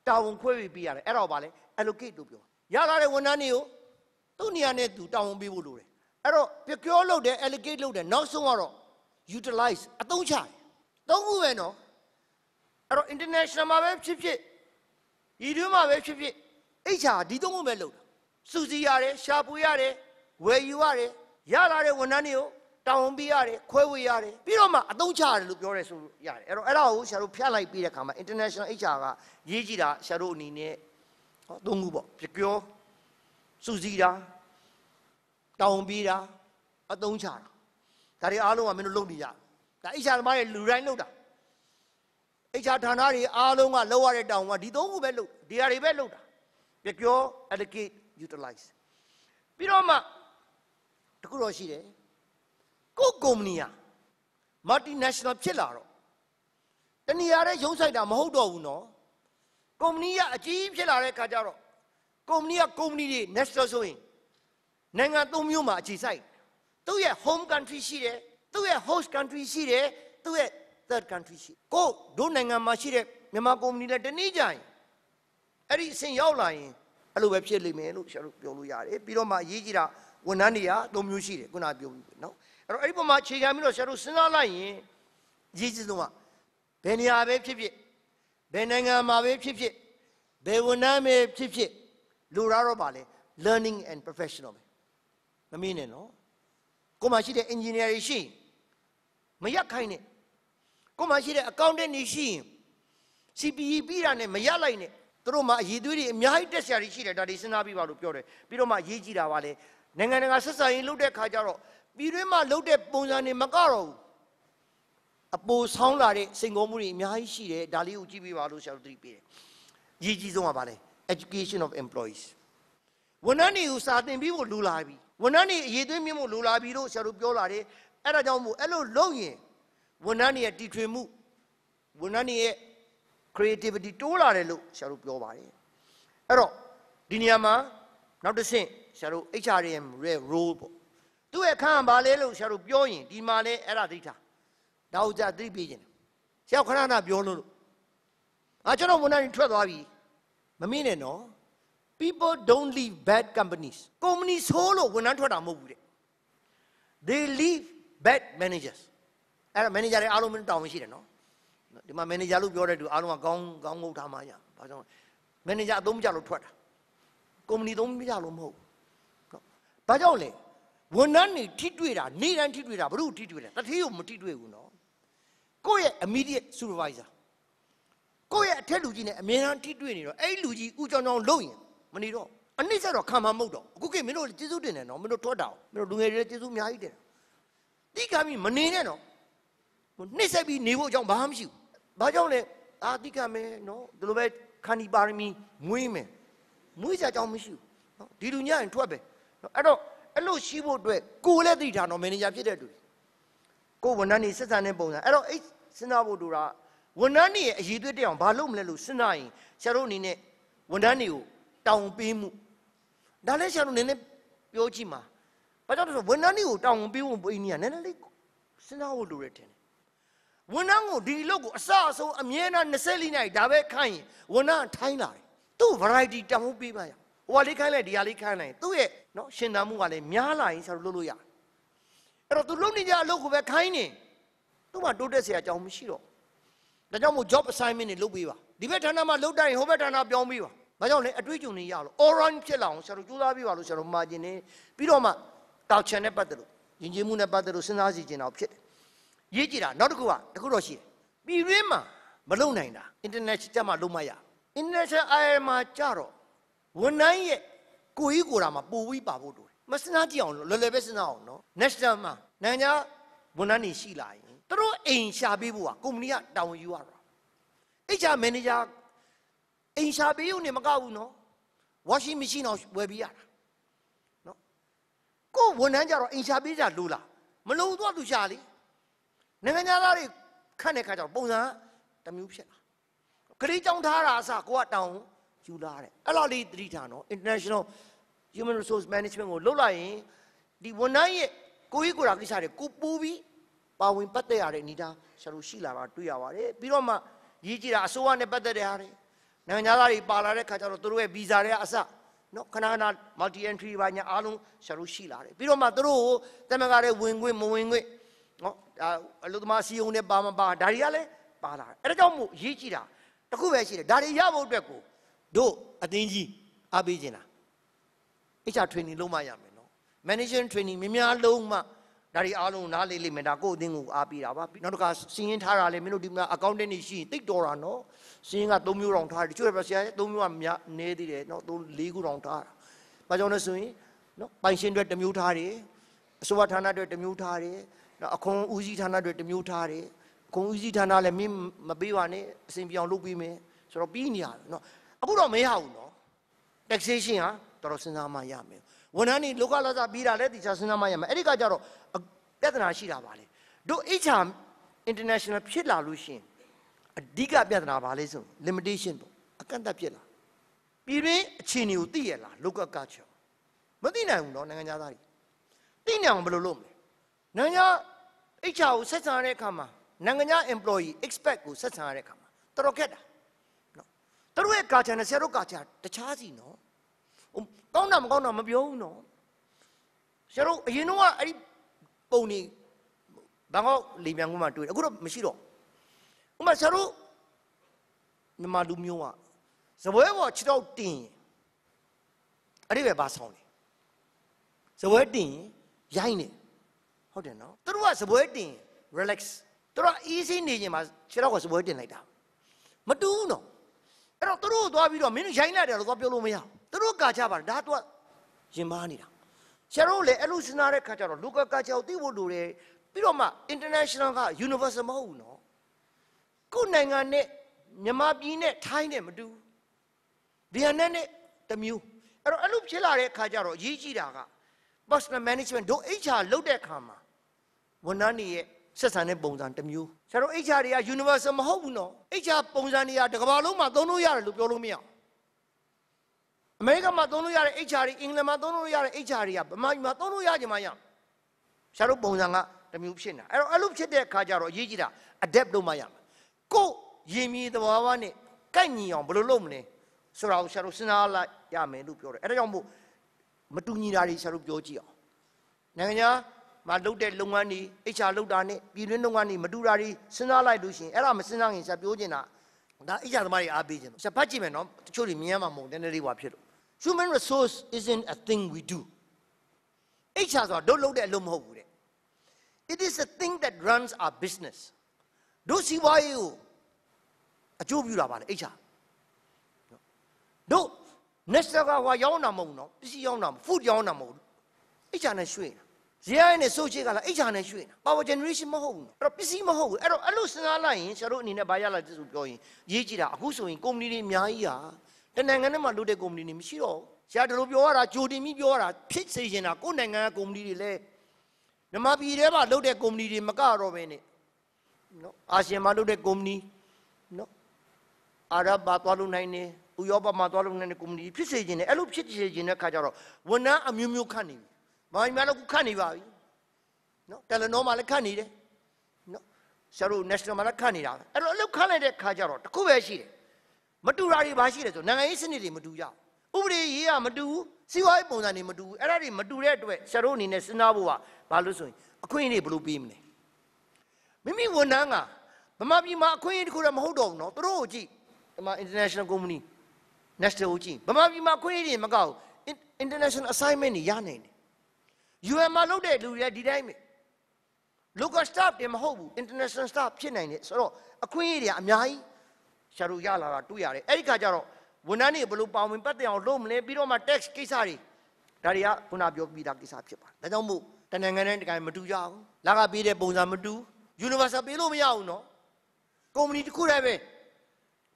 တာဝန်ခွဲပြီးပြရတယ်အဲ့ဒါကိုပါလဲ allocate လို့ပြောရလာတဲ့ဝန်ထမ်းတွေကိုသူ့နေရာနဲ့သူတောင်းဝန်ပေးဖို့လိုတယ်အဲ့တော့ procure လုပ်တယ် allocate လုပ်တယ်နောက်ဆုံးကတော့ utilize အသုံးချတယ်သုံးခုပဲနော်အဲ့တော့ international မှာပဲဖြစ်ဖြစ်ဤတွင်းမှာပဲဖြစ်ဖြစ် HR ဒီသုံးခုပဲလုပ်တာစူစီရတယ်ရှာပွေရတယ်ဝယ်ယူရတယ်ရလာတဲ့ဝန်ထမ်းတွေကိုတောင်းဝန်ပေးရတယ်ခွဲဝေရတယ်ပြီးတော့မှအသုံးချရတယ်လို့ပြောရဲဆိုရတယ်အဲ့တော့အဲ့ဒါကိုဆရာတို့ဖျက်လိုက်ပြီးတဲ့အခါမှာ international HR ကရေးကြည့်တာဆရာတို့အနေနဲ့ဟောသုံးခုပေါ့ procure စုစည်းတာတောင်းပေးတာအသုံးချတာဒါတွေအားလုံးကမင်းတို့လုပ်နေကြဒါအိရှာသမားတွေလူတိုင်းလုပ်တာအိရှာဌာနတွေအားလုံးကလောက်ရတဲ့တောင်းကဒီသုံးခုပဲလုပ်ဒီဟာတွေပဲလုပ်တာပြကျော် allocate utilize ပြီးတော့မှတခုတော့ရှိတယ်ကိုကုမ္ပဏီက multinational ဖြစ်လာတော့တဏှာရဲရုံးဆိုင်တာမဟုတ်တော့ဘူးနော်ကုမ္ပဏီကအကြီးဖြစ်လာတဲ့ခါကျတော့ကုမ္ပဏီကကုမ္ပဏီတွေ national ဆိုရင်နိုင်ငံသုံးမျိုးမှာအခြေစိုက်သူ့ရဲ့ home country ရှိတယ်သူ့ရဲ့ host country ရှိတယ်သူ့ရဲ့ third country ရှိကိုတို့နိုင်ငံမှာရှိတဲ့မြန်မာကုမ္ပဏီလည်းတနည်းကြရင်အဲ့ဒီအဆင့်ရောက်လာရင်အဲ့လိုပဲဖြစ်လိမ့်မယ်လို့ကျွန်တော်ပြောလို့ရတယ်ပြီးတော့မှအရေးကြီးတာဝန်ထမ်းတွေကသုံးမျိုးရှိတယ်ခုနပြောပြီးပဲเนาะအဲ့တော့အဲ့ဒီပုံမှာအခြေခံပြီးတော့ကျွန်တော်စဉ်းစားလိုက်ရင်ရေးကြီးဆုံးကဘယ်နေရာပဲဖြစ်ဖြစ်ဘယ်နိုင်ငံမှာပဲဖြစ်ဖြစ်ဘယ်ဝန်ထမ်းပဲဖြစ်ဖြစ်လူရတော့ပါလေ learning and professional ပဲမမင်းနဲ့နော်ကိုမှရှိတဲ့ engineer တွေရှိရင်မရက်ခိုင်းနဲ့ကိုမှရှိတဲ့ accountant တွေရှိရင် CPE ပြီးတာနဲ့မရက်လိုက်နဲ့သူတို့မှာအရေးသွေးတွေအများကြီးတက်စရာတွေရှိတယ်ဒါတွေစဉ်းစားပြီးပါလို့ပြောတယ်ပြီးတော့မှရေးကြည့်တာပါလေနိုင်ငံတကာဆက်ဆံရေးလုပ်တဲ့ခါကျတော့ပြည်တွင်းမှာလုပ်တဲ့ပုံစံတွေမကတော့ဘူးအပိုဆောင်းလာတဲ့စိန်ခေါ်မှုတွေအများကြီးရှိတယ်ဒါလေးကိုကြည့်ပြီးပါလို့ဆရာတို့သတိပေးတယ်ရည်ကြီးဆုံးကပါလဲ education of employees ဝန်ထမ်းတွေကိုစာသင်ပြီးဖို့လိုလာပြီဝန်ထမ်းတွေအရေးသွင်းမြင့်ဖို့လိုလာပြီလို့ဆရာတို့ပြောလာတယ်အဲ့ဒါကြောင့်မို့အဲ့လိုလုပ်ရင်ဝန်ထမ်းတွေရဲ့တီထွေမှုဝန်ထမ်းတွေရဲ့ creativity တိုးလာတယ်လို့ဆရာတို့ပြောပါတယ်အဲ့တော့ဒီနေရာမှာနောက်တစ်ဆင့်ဆရာတို့ HRM role ပေါ့သူ့ရဲ့အခန်းကဘာလဲလို့ဆရာတို့ပြောရင်ဒီမှာလဲအဲ့ဒါသိတာဒါဥစ္စာသိပြီးခြင်းဆရာခဏခဏပြောလို့လို့အာကျွန်တော်ဝန်ထမ်းတွေထွက်သွားပြီမမိနဲ့နော် people don't leave bad companies ကုမ္ပဏီဆိုးလို့ဝန်ထမ်းထွက်တာမဟုတ်ဘူးတဲ့ they leave bad managers အဲ့ဒါ manager တွေအားလုံးတောင်းရှိတယ်နော်ဒီမှာ manager လို့ပြောတဲ့သူအားလုံးကကောင်းကောင်းငုတ်ထားမှရဘာကြောင့် manager အသုံးပြလို့ထွက်တာကုမ္ပဏီသုံးပြလို့မဟုတ်နော်ဘာကြောင့်လဲဝန်ထမ်းတွေထိတွေ့တာ နေတိုင်းထိတွေ့တာဘလို့ထိတွေ့လဲတတိယမထိတွေ့ဘူးနော်ကိုယ့်ရဲ့ immediate supervisor ကိုယ့်ရဲ့အထက်လူကြီးနဲ့အမြဲတမ်းထိတွေ့နေတော့အဲ့လူကြီးဥကြောင်ကြောင်လုံရင်မနေတော့အနစ်ဆက်တော့ခံမမဟုတ်တော့အခုကိမင်းတို့ကျေးဇူးတင်တယ်နော်မင်းတို့ထွက်တာမင်းတို့လူငယ်တွေကျေးဇူးအများကြီးတင်တိကမိမနေနဲ့နော်နှိမ့်ဆက်ပြီးနေဖို့အကြောင်းဘာမှမရှိဘူးဘာကြောင့်လဲအာတိကမယ်နော်ဒီလိုပဲခန္ဒီပါရမီမွေးမယ်မွေးစရာအကြောင်းမရှိဘူးနော်ဒီလူညရင်ထွက်ပဲနော်အဲ့တော့အဲ့လိုရှိဖို့အတွက်ကိုလည်းသိထားနော်မန်နေဂျာဖြစ်တဲ့သူကိုဝန်ထမ်းနေဆက်ဆံတဲ့ပုံစံအဲ့တော့အဲ့စဉ်းစားဖို့တို့ကဝန်ထမ်းတွေရဲ့အရေးသွေးတက်အောင်ဘာလုပ်မလဲလို့စဉ်းစားရင်ဆရာတို့အနေနဲ့ဝန်ထမ်းတွေကိုတောင်းပေးမှုဒါလည်းဆရာတို့နည်းနည်းပြောကြည့်မှာဘာကြောင့်လဲဆိုဝန်ထမ်းတွေကိုတောင်းပေးဖို့ပေးနေရနည်းနည်းလေးစဉ်းစားဖို့လိုရတဲ့ဝန်ထမ်းကိုဒီလုပ်ကိုအစအဆုံးအမြဲတမ်း24နာရီဒါပဲခိုင်းရင်ဝန်ထမ်းထိုင်းလာတယ်သူ့ variety တောင်းပေးပါရဟိုဟာလေးခိုင်းလိုက်ဒီဟာလေးခိုင်းလိုက်သူ့ရဲ့နော်ရှင်သန်မှုကလည်းများလာရင်ဆရာတို့လုပ်လို့ရတယ်အဲ့တော့သူလုပ်နေကြအလုပ်ကိုပဲခိုင်းနေသူ့မှာတိုးတက်စရာအကြောင်းမရှိတော့ဒါကြောင့်မို့ job assignment တွေလုပ်ပေးပါဒီဘက်ဌာနမှာလုပ်တိုင်းဟိုဘက်ဌာနပြောင်းပေးပါဘာကြောင့်လဲအတွေ့အကြုံတွေရလို့ orange ဖြစ်လာအောင်ဆရာတို့ကြိုးစားပြီးပါလို့ဆရာတို့မှာကျင်နေပြီးတော့မှတောက်ချန်နဲ့ပတ်သက်လို့ယဉ်ကျေးမှုနဲ့ပတ်သက်လို့စဉ်းစားစီခြင်းတော့ဖြစ်တယ်ရေးကြည့်တာနောက်တစ်ခုကတခုတော့ရှိတယ်ပြည်တွင်းမှာမလုံနိုင်တာ international တက်မှလုံမရ international IR မှာကြတော့ဝန်ထမ်းရဲ့ကိုကြီးကိုယ်တာမှာပို့ပြီးပါဖို့တို့မစဉ်းစားကြည့်အောင်လွယ်လွယ်ပဲစဉ်းစားအောင်နော် national မှာနိုင်ငံဝန်ထမ်းတွေရှိလာရင်သူတို့အိမ်ရှာပေးဖို့ကကုမ္ပဏီကတောင်းယူရတာ HR manager အိမ်ရှာပေးရုံနဲ့မကဘူးနော် washing machine တော့ဝယ်ပြီးရတာနော်ကို့ဝန်ထမ်းကြတော့အိမ်ရှာပေးကြလို့လားမလုံတော့သူရှာလေနိုင်ငံသားတွေခန့်တဲ့ခါကျတော့ပုံစံတမျိုးဖြစ်လာခရီးကြောင်းထားတာအစကိုကတောင်းယူလာတယ်အဲ့လိုလေးသတိထားနော် international human resource management ကိုလှုပ်လိုက်ရင်ဒီဝန်ထမ်းရဲ့ကိုကြီးကိုယ်တာကိစ္စတွေကိုပူးပြီးပါဝင်ပတ်သက်ရတဲ့အနေအထားဆရာတို့ရှိလာတာတွေ့ရပါတယ်ပြီးတော့မှရေးကြည့်တာအစိုးရနဲ့ပတ်သက်တဲ့ဟာတွေနိုင်ငံသားတွေပါလာတဲ့ခါကျတော့သူတို့ရဲ့ဗီဇာတွေကအစနော်ခဏခဏ multi entry ဘာညာအားလုံးဆရာတို့ရှိလာတယ်ပြီးတော့မှသူတို့ကိုတမန်ကတဲ့ဝင်ခွင့်မဝင်ခွင့်နော်ဒါအလုသမားစီယုံနဲ့ပါမပါဒါတွေကလည်းပါလာတယ်အဲဒါကြောင့်မို့ရေးကြည့်တာတခုပဲရှိတယ်ဒါတွေရဖို့အတွက်ကိုတို့အသင်းကြီးအားပေးခြင်းလား HR training လုပ်မှရမယ်နော် management training များများလုံးမှဒါတွေအားလုံးနားလေးလေးမယ်ဒါကိုယ့်အသင်းကိုအားပေးတာပါနောက်တစ်ခါစီးရင်ထားတာလေမင်းတို့ဒီမှာ accountant တွေရှိရင်တိတ်တော်တာနော်စီးရင်က3မျိုးတောင်ထားတယ်တချို့ပဲဆရာရဲ့3မျိုးကများနေသေးတယ်နော်3 4ခုတောင်ထားတာဘာကြောင့်လဲဆိုရင်နော်ပိုင်ရှင်အတွက်1မျိုးထားတယ်အစိုးရဌာနအတွက်1မျိုးထားတယ်နော်အခွန်ဦးစီးဌာနအတွက်1မျိုးထားတယ်အခွန်ဦးစီးဌာနလည်းမင်းမပေးပါနဲ့အစဉ်ပြောင်းလုပ်ပေးမယ်ဆိုတော့ပြီးနေရတယ်နော်အခုတော့မရဘူးနော် taxation ဟာတော်တော်စဉ်းစားမှရမယ်ဝန်ထမ်းတွေလောကလာစားပြီးတာလဲတခြားစဉ်းစားမှရမယ်အဲ့ဒီကကြတော့ပြဿနာရှိတာပါလေတို့ HR international ဖြစ်လာလို့ရှင်အဓိကပြဿနာဘာလဲဆို limitation ပေါ့အကန့်အသတ်ဖြစ်လာပြည်တွင်းအခြေအနေကိုသိရလား local culture မသိနိုင်ဘူးเนาะနိုင်ငံသားတွေသိနိုင်အောင်ဘယ်လိုလုပ်မလဲနိုင်ငံ HR ကိုဆက်ဆံရတဲ့အခါမှာနိုင်ငံခြား employee expect ကိုဆက်ဆံရတဲ့အခါမှာတော်တော်ခက်တာเนาะသူတို့ရဲ့ culture နဲ့ဆရာတို့ culture တခြားစီเนาะကောင်းတာမကောင်းတာမပြောဘူးနော်ဆရာတို့အရင်တော့အဲ့ဒီပုံနေဘန်ကောက်လေပြန်ကူမှတွေ့တယ်အခုတော့မရှိတော့ဥမာဆရာတို့မြန်မာလူမျိုးကဇပွဲပေါ်ခြေတော့တင်အဲ့ဒီပဲဘာဆောင်လဲဇပွဲတင်ရိုင်းနေဟုတ်တယ်နော်သူတို့ကဇပွဲတင် relax သူတို့က easy နေခြင်းမှာခြေတော့ကဇပွဲတင်လိုက်တာမတူးနော်အဲ့တော့သူတို့သွားပြီးတော့မင်းရိုင်းလိုက်တယ်လို့သွားပြောလို့မရဘူးသူတို့ကာချပါတယ်ဒါသူကရင်မားနေတာဆရာတို့လည်းအဲ့လိုစဉ်းစားတဲ့ခါကျတော့ local culture ကိုသိဖို့လိုတယ်ပြီးတော့မှ international က universal မဟုတ်ဘူးနော်ကိုယ်နိုင်ငံနဲ့မြန်မာပြည်နဲ့ထိုင်းနဲ့မတူဗီယက်နမ်နဲ့တမျိုးအဲ့တော့အဲ့လိုဖြစ်လာတဲ့အခါကျတော့အရေးကြီးတာက personal management တို့ HR လုပ်တဲ့အခါမှာဝန်ထမ်းတွေရဲ့ဆက်ဆံတဲ့ပုံစံတစ်မျိုးဆရာတို့ HR တွေက universal မဟုတ်ဘူးနော် HR ပုံစံတွေကတစ်ကမ္ဘာလုံးမှာသုံးလို့ရတယ်လို့ပြောလို့မရဘူးအမေရိကန်မှာသုံးလို့ရတဲ့ HR တွေအင်္ဂလန်မှာသုံးလို့ရတဲ့ HR တွေကဗမာပြည်မှာသုံးလို့ရကြမှာရရှာတို့ပုံစံကတမျိုးဖြစ်နေတာအဲ့တော့အဲ့လိုဖြစ်တဲ့အခါကျတော့အရေးကြီးတာ adapt လုပ်မှရမှာကို့ရင်မြေသဘာဝနဲ့ကန့်ညီအောင်ဘယ်လိုလုပ်မလဲဆိုတာကိုရှာတို့စဉ်းစားလိုက်ရမယ်လို့ပြောတယ်အဲ့ဒါကြောင့်မို့မတူညီတာတွေရှာတို့ပြောကြည့်အောင်နိုင်ငံခြားမှာလုပ်တဲ့လုပ်ငန်းတွေ HR လုပ်တာနဲ့ပြည်တွင်းလုပ်ငန်းတွေမတူတာတွေစဉ်းစားလိုက်လို့ရှိရင်အဲ့ဒါမစဉ်းစားခင်ရှာပြောချင်တာဒါ HR သမားတွေအားပေးချင်တယ်ရှာဖတ်ကြည့်မယ်နော်တချို့တွေမြင်ရမှာမဟုတ်နည်းနည်းလေးပါဖြစ်လို့ Human resource isn't a thing we do. HR is don't look at it. It is a thing that runs our business. Don't see why you a job you about HR. Don't next level why you know no this is your food you know more HR and swing. ဇေယျနဲ့ဆိုချေကလာအိချာနဲ့ရွှေ့တာပါဝါဂျန်နရေးရှင်းမဟုတ်ဘူးအဲ့တော့ပစ္စည်းမဟုတ်ဘူးအဲ့တော့အဲ့လိုစဉ်းစားလိုက်ရင်ဆရာတို့အနေနဲ့ဘာရလာကျဆိုပြောရင်ရေးကြည့်တာအခုဆိုရင်ကုမ္ပဏီတွေအများကြီးဟာတနိုင်ငံထဲမှာလုပ်တဲ့ကုမ္ပဏီတွေမရှိတော့ဘူးဆရာတို့လိုပြောရတာဂျိုတင်ပြီးပြောရတာဖြစ်စေချင်တာကိုယ်နိုင်ငံကကုမ္ပဏီတွေလည်းမြမပြည်ထဲမှာလုပ်တဲ့ကုမ္ပဏီတွေမကတော့ဘဲနဲ့နော်အာရှမှာလုပ်တဲ့ကုမ္ပဏီနော်အာရပ်ဘာသွားလုပ်နိုင်တယ်ဥရောပမှာသွားလုပ်နိုင်တဲ့ကုမ္ပဏီဖြစ်စေချင်တယ်အဲ့လိုဖြစ်စေချင်တဲ့ခါကျတော့ဝန်ထမ်းအမျိုးမျိုးခန့်နေပြီမာကြီးများလည်းခုခန့်နေပါပြီနော်တယ်လီနောမှာလည်းခန့်နေတယ်နော်ဆရာတို့ national မှာလည်းခန့်နေတာအဲ့တော့အဲ့လိုခန့်လိုက်တဲ့ခါကျတော့တခုပဲရှိတယ်မတူတာတွေဘာရှိလဲဆိုနိုင်ငံရေးစနစ်တွေမတူကြဥပဒေရေးရမတူစီးပွားရေးပုံစံတွေမတူအဲ့ဒါတွေမတူတဲ့အတွက်ဆရာတို့အနေနဲ့စဉ်းစားဖို့ကဘာလို့ဆိုရင်အခွင့်အရေးတွေဘယ်လိုပေးမလဲမိမိဝန်ထမ်းကဗမာပြည်မှာအခွင့်အရေးတစ်ခုတော့မဟုတ်တော့ဘူးเนาะသူတို့ကိုကြည့်ဒီမှာ international company national ကိုကြည့်ဗမာပြည်မှာအခွင့်အရေးတွေမကောက် international assignment တွေရနိုင်တယ် UN မှာလုပ်တဲ့လူတွေကဒီတိုင်းပဲ local staff တွေမဟုတ်ဘူး international staff ဖြစ်နိုင်တယ်ဆိုတော့အခွင့်အရေးတွေကအများကြီးရှာလို့ရလာတာတွေ့ရတယ်အဲ့ဒီခါကျတော့ဝန်ထမ်းတွေဘယ်လိုပါဝင်ပတ်သက်အောင်လုပ်မလဲပြီးတော့မှ tax ကိစ္စတွေဒါတွေကခုနပြောပြီးသားကိစ္စဖြစ်ပါတယ်ဒါကြောင့်မို့တနင်္ဂနွေတကယ်မတူကြဘူးလကပေးတဲ့ပုံစံမတူ universal ပေးလို့မရဘူးနော်ကုမ္ပဏီတစ်ခုတည်း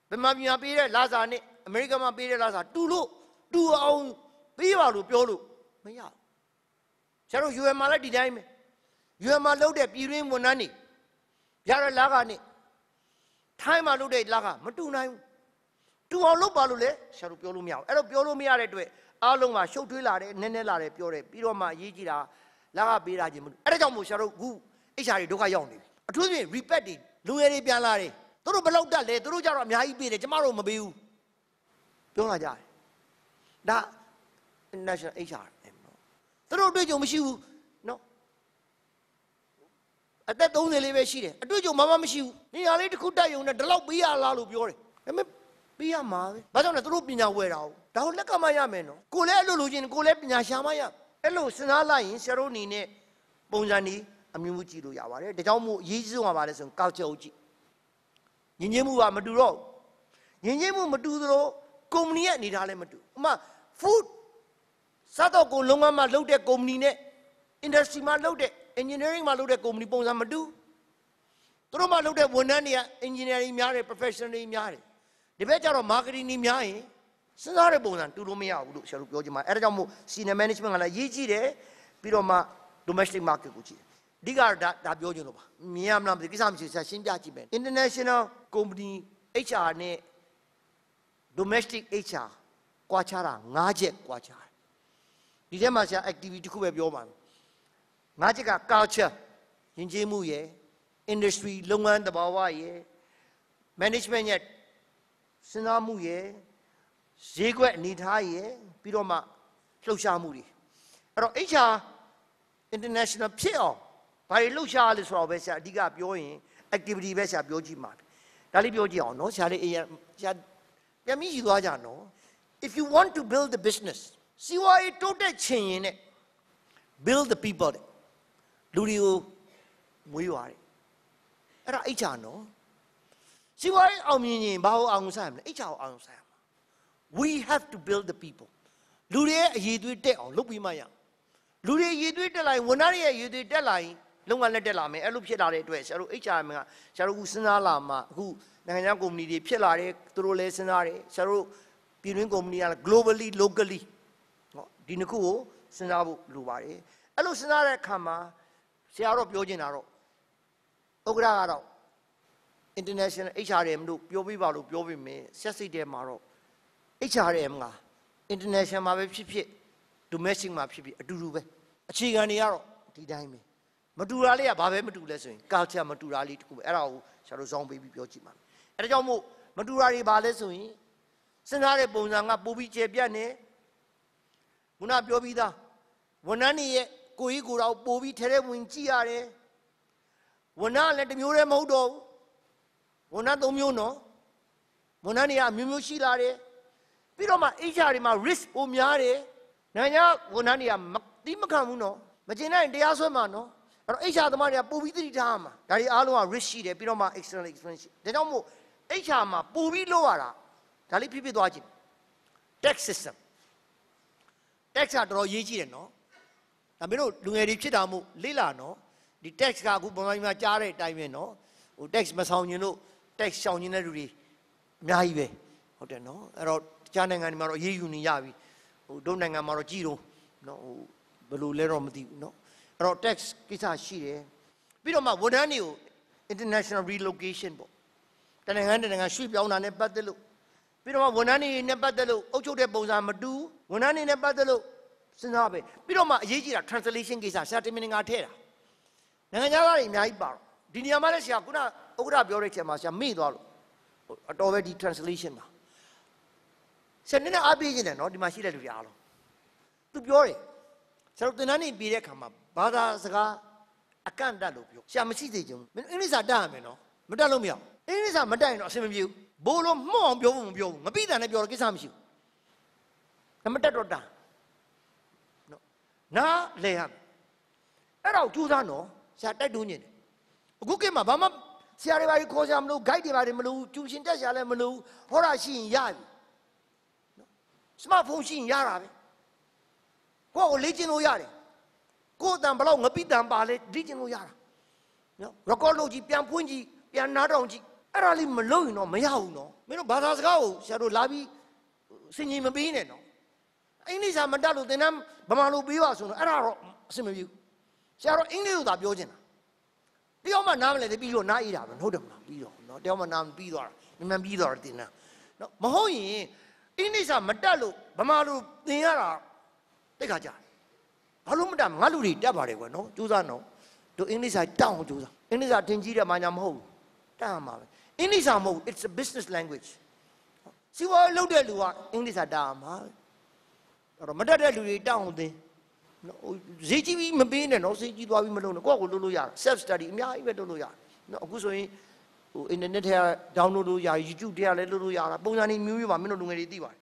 ပဲဗမာပြည်မှာပေးတဲ့လာစာနဲ့အမေရိကန်မှာပေးတဲ့လာစာတူလို့တူအောင်ပေးပါလို့ပြောလို့မရဘူးဆရာတို့ UN မှာလည်းဒီတိုင်းပဲ UN မှာလုပ်တဲ့ပြည်တွင်းဝန်ထမ်းတွေရတဲ့လာကနဲ့ထိုင်းမှာလုပ်တဲ့လကမတူနိုင်ဘူးတူအောင်လုပ်ပါလို့လေဆရာတို့ပြောလို့မရဘူးအဲ့တော့ပြောလို့မရတဲ့အတွက်အားလုံးကရှုပ်ထွေးလာတယ်နည်းနည်းလာတယ်ပြောတယ်ပြီးတော့မှအရေးကြီးတာလကပေးတာချင်းမလို့အဲ့ဒါကြောင့်မို့ဆရာတို့အခုအိရှာတွေဒုက္ခရောက်နေပြီအထူးသဖြင့် repeat တွေလူငယ်တွေပြန်လာတယ်သူတို့ဘလောက်တက်လဲသူတို့ကြတော့အများကြီးပေးတယ်ကျမတို့မပေးဘူးပြောလာကြတယ်ဒါ national HR သူတို့အတွေ့အကြုံမရှိဘူးအသက်30လေးပဲရှိတယ်အတွေ့အကြုံဘာမှမရှိဘူးနေရာလေးတစ်ခုတက်ယုံနဲ့ဒီလောက်ပေးရလားလို့ပြောတယ်ဒါပေမဲ့ပေးရမှာပဲဘာကြောင့်လဲသူတို့ပညာဝယ်တာ哦ဒါကိုလက်ကမှရမယ်နော်ကိုလည်းအလိုလိုချင်ကိုလည်းပညာရှာမှရအဲ့လိုစဉ်းစားလိုက်ရင်ဆရာတို့အနေနဲ့ပုံစံนี้အမျိုးမျိုးကြည့်လို့ရပါတယ်ဒါကြောင့်မို့အရေးကြီးဆုံးကပါလဲဆိုရင်ကောက်ချက်အုပ်ကြည့်ညင်ညင်းမှုကမတူတော့ညင်ညင်းမှုမတူသလိုကုမ္ပဏီရဲ့အနေထားလည်းမတူဥပမာ food စားတော့ကိုလုံငန်းမှာလုပ်တဲ့ကုမ္ပဏီနဲ့ industry မှာလုပ်တဲ့ engineering မှာလုပ်တဲ့ company ပုံစံမတူသူတို့မှာလုပ်တဲ့ဝန်ထမ်းတွေက engineering များတယ် professional တွေများတယ်ဒီဘက်ကျတော့ marketing တွေများရင်စဉ်းစားတဲ့ပုံစံတူလို့မရဘူးလို့ဆရာတို့ပြောချင်ပါတယ်အဲဒါကြောင့်မို့ senior management ကလည်းရေးကြည့်တယ်ပြီးတော့မှ domestic market ကိုကြည့်တယ်အဓိကဒါဒါပြောချင်လို့ပါမြင်ရမလားမသိကိစ္စမရှိဆရာရှင်းပြကြည့်မယ် international company HR နဲ့ domestic HR ကွာခြားတာ၅ချက်ကွာခြားတယ်ဒီထဲမှာဆရာ activity တစ်ခုပဲပြောပါမယ်ငါးချက်က culture ယဉ်ကျေးမှုရယ် industry လုပ်ငန်းသဘာဝရယ် management ရဲ့စဉ်းစားမှုရယ်ဈေးကွက်အနေထားရယ်ပြီးတော့မှလှုပ်ရှားမှုတွေအဲ့တော့ HR international ဖြစ်အောင်ဘာတွေလှုပ်ရှားလဲဆိုတော့ပဲဆရာအဓိကပြောရင် activity ပဲဆရာပြောကြည့်မှာဒါလေးပြောကြည့်အောင်နော်ဆရာလေး HR ဆရာပြန်ပြီးယူသွားကြနော် if you want to build the business CYA တိုးတက်ချင်ရင် build the people တဲ့လူတွေကိုမွေးပါတယ်အဲ့ဒါအိတ်ချာနော်စီဝိုင်းအောင်မြင်ရင်ဘာကိုအောင်ဆိုင်မလဲအိတ်ချာကိုအောင်ဆိုင်မှာ we have to build the people လူတွေရဲ့အရေးသွေးတက်အောင်လုပ်ပြီးမှရလူတွေရည်သွေးတက်လာရင်ဝန်သားတွေရဲ့ရည်သွေးတက်လာရင်လုံကလက်တက်လာမယ်အဲ့လိုဖြစ်လာတဲ့အတွက်ဆရာတို့ HRM ကဆရာတို့အခုစဉ်းစားလာမှအခုနိုင်ငံခြားကုမ္ပဏီတွေဖြစ်လာတယ်သူတို့လည်းစဉ်းစားတယ်ဆရာတို့ပြည်တွင်းကုမ္ပဏီက globally locally ဟောဒီနှစ်ခုကိုစဉ်းစားဖို့လိုပါတယ်အဲ့လိုစဉ်းစားတဲ့အခါမှာဆရာတော့ပြောချင်တာတော့ဥက္ကဋ္ဌကတော့ international HRM လို့ပြောပြပါလို့ပြောပြမယ်ဆက်စိတ်ထဲမှာတော့ HRM က international မှာပဲဖြစ်ဖြစ် domestic မှာဖြစ်ဖြစ်အတူတူပဲအခြေခံတွေကတော့ဒီတိုင်းပဲမတူတာလေးကဘာပဲမတူလဲဆိုရင် culture မတူတာလေးတခုပဲအဲ့ဒါကိုဆရာတို့ဇောင်းပေးပြီးပြောကြည့်ပါမယ်အဲ့ဒါကြောင့်မို့မတူတာတွေဘာလဲဆိုရင်စဉ်းစားတဲ့ပုံစံကပိုပြီးကျေပြတ်နေခုနပြောပြီးသားဝန်ထမ်းတွေရဲ့ကိုကြီးကိုယ်တော်ပို့ပြီးထဲထဲဝင်ကြည့်ရတယ်ဝဏလည်းတစ်မျိုးတည်းမဟုတ်တော့ဘူးဝဏသုံးမျိုးနော်ဝဏနေရမျိုးမျိုးရှိလာတယ်ပြီးတော့မှအိရှာတွေမှာ risk ပိုများတယ်နိုင်ငံဝဏနေရမတိမခံဘူးနော်မကျင်နိုင်တရားစွဲမှာနော်အဲ့တော့အိရှာသမားတွေကပို့ပြီးသတိထားမှာဒါတွေအားလုံးက risk ရှိတယ်ပြီးတော့မှ external experience ဒါကြောင့်မို့အိရှာမှာပို့ပြီးလောက်ရတာဒါလေးဖြစ်ဖြစ်သွားခြင်း tax system tax ကတော်တော်ရေးကြည့်တယ်နော်ဒါမင်းတို့လူငယ်တွေဖြစ်တာမို့လေးလာနော်ဒီ text ကအခုပုံစံမှာကြားတဲ့အတိုင်းပဲနော်ဟို text မဆောင်ရင်တို့ text ရှောင်ရင်တဲ့လူတွေအများကြီးပဲဟုတ်တယ်နော်အဲ့တော့ကြားနိုင်ငံတွေမှာတော့အေးယူနေရပြီဟိုတို့နိုင်ငံမှာတော့ကြည်တော့နော်ဟိုဘယ်လိုလဲတော့မသိဘူးနော်အဲ့တော့ tax ကိစ္စရှိတယ်ပြီးတော့မှဝန်ထမ်းတွေကို international relocation ပေါ့တနင်္ဂနွေတနင်္ဂနွေရွှေ့ပြောင်းတာနဲ့ပတ်သက်လို့ပြီးတော့မှဝန်ထမ်းတွေနဲ့ပတ်သက်လို့အုပ်ချုပ်တဲ့ပုံစံမတူဝန်ထမ်းတွေနဲ့ပတ်သက်လို့စဉ်းစားပဲပြီးတော့မှအရေးကြီးတာ translation ကိစ္စဆရာတင်မင်းငါထဲတာနိုင်ငံသားတွေအများကြီးပါတော့ဒီနေရာမှာလည်းဆရာခုနဥက္ကဋပြောတဲ့ချက်မှာဆရာမေ့သွားလို့အတော်ပဲဒီ translation ပါဆရာနည်းနည်းအားပေးခြင်းတယ်နော်ဒီမှာရှိတဲ့လူတွေအားလုံးသူပြောတယ်ဆရာတို့သင်တန်းနေပြီးတဲ့အခါမှာဘာသာစကားအကန့်အတတ်လို့ပြောဆရာမရှိသေးခြင်းမင်းအင်္ဂလိပ်စာတတ်ရမယ်နော်မတတ်လို့မရဘူးအင်္ဂလိပ်စာမတတ်ရင်တော့အဆင်မပြေဘူးဘိုးလိုမှုန့်အောင်ပြောဖို့မပြောဘူးမပြီးတာနဲ့ပြောတော့ကိစ္စမရှိဘူးနံပါတ်တက်တော့တာနားလဲရမယ်အဲ့တော့ကြိုးစားနော်ဆရာတိုက်တွန်းနေတယ်အခုကိမှာဘာမှဆရာတွေဘာတွေခေါ်ဆရာမလို့ guide တွေဘာတွေမလို့ကျူရှင်တက်ဆရာလည်းမလို့ဟောတာရှိရင်ရပြီနော် smartphone ရှိရင်ရတာပဲကိုယ့်ကိုလေ့ကျင့်လို့ရတယ်ကိုယ့်အတန်ဘလောက်ငပိတန်ပါလဲလေ့ကျင့်လို့ရတာနော် record လုပ်ကြည့်ပြန်ဖွင့်ကြည့်ပြန်နားတောင်ကြည့်အဲ့ဒါလေးမလုပ်ရင်တော့မရဘူးနော်မင်းတို့ဘာသာစကားကိုဆရာတို့လာပြီးစင်ကြီးမပေးနဲ့နော်အင်္ဂလိပ်စာမတတ်လို့သင်တန်းဗမာလိုပေးပါဆိုတော့အဲ့ဒါတော့အဆင်မပြေဘူးဆရာတော့အင်္ဂလိပ်လိုသာပြောချင်တာတယောက်မှနားမလည်သေးပြီးတော့နားအေးတာပဲဟုတ်တယ်မလားပြီးတော့နော်တယောက်မှနားမပြီးတော့တာမြန်ပြီးတော့တာတင်တာနော်မဟုတ်ရင်အင်္ဂလိပ်စာ မတက်လို့ဗမာလိုသင်ရတာတိတ်ခါကြဘာလို့မတက်ငါလူတွေတက်ပါတယ်ကွာနော်စူးစမ်းနော်တို့အင်္ဂလိပ်စာတောင်းအောင်စူးစမ်းအင်္ဂလိပ်စာသင်ကြည့်တဲ့မှာညာမဟုတ်ဘူးတက်ရမှာပဲအင်္ဂလိပ်စာမဟုတ်ဘူး it's a business language စီဝါလောက်တဲ့လူကအင်္ဂလိပ်စာတက်ရမှာပဲအဲ့တော့မတက်တဲ့လူတွေတောင်းအောင်သင်ဈေးကြီးပြီးမပေးနဲ့နော်ဈေးကြီးသွားပြီးမလုပ်နဲ့ကိုယ့်ကိုလုပ်လို့ရ self study အများကြီးပဲလုပ်လို့ရနော်အခုဆိုရင်ဟို internet ထဲက download လုပ်လို့ရ YouTube ထဲကလည်းလုပ်လို့ရတာပုံစံတွေမျိုးမျိုးပါမင်းတို့လူငယ်တွေသိပါတယ်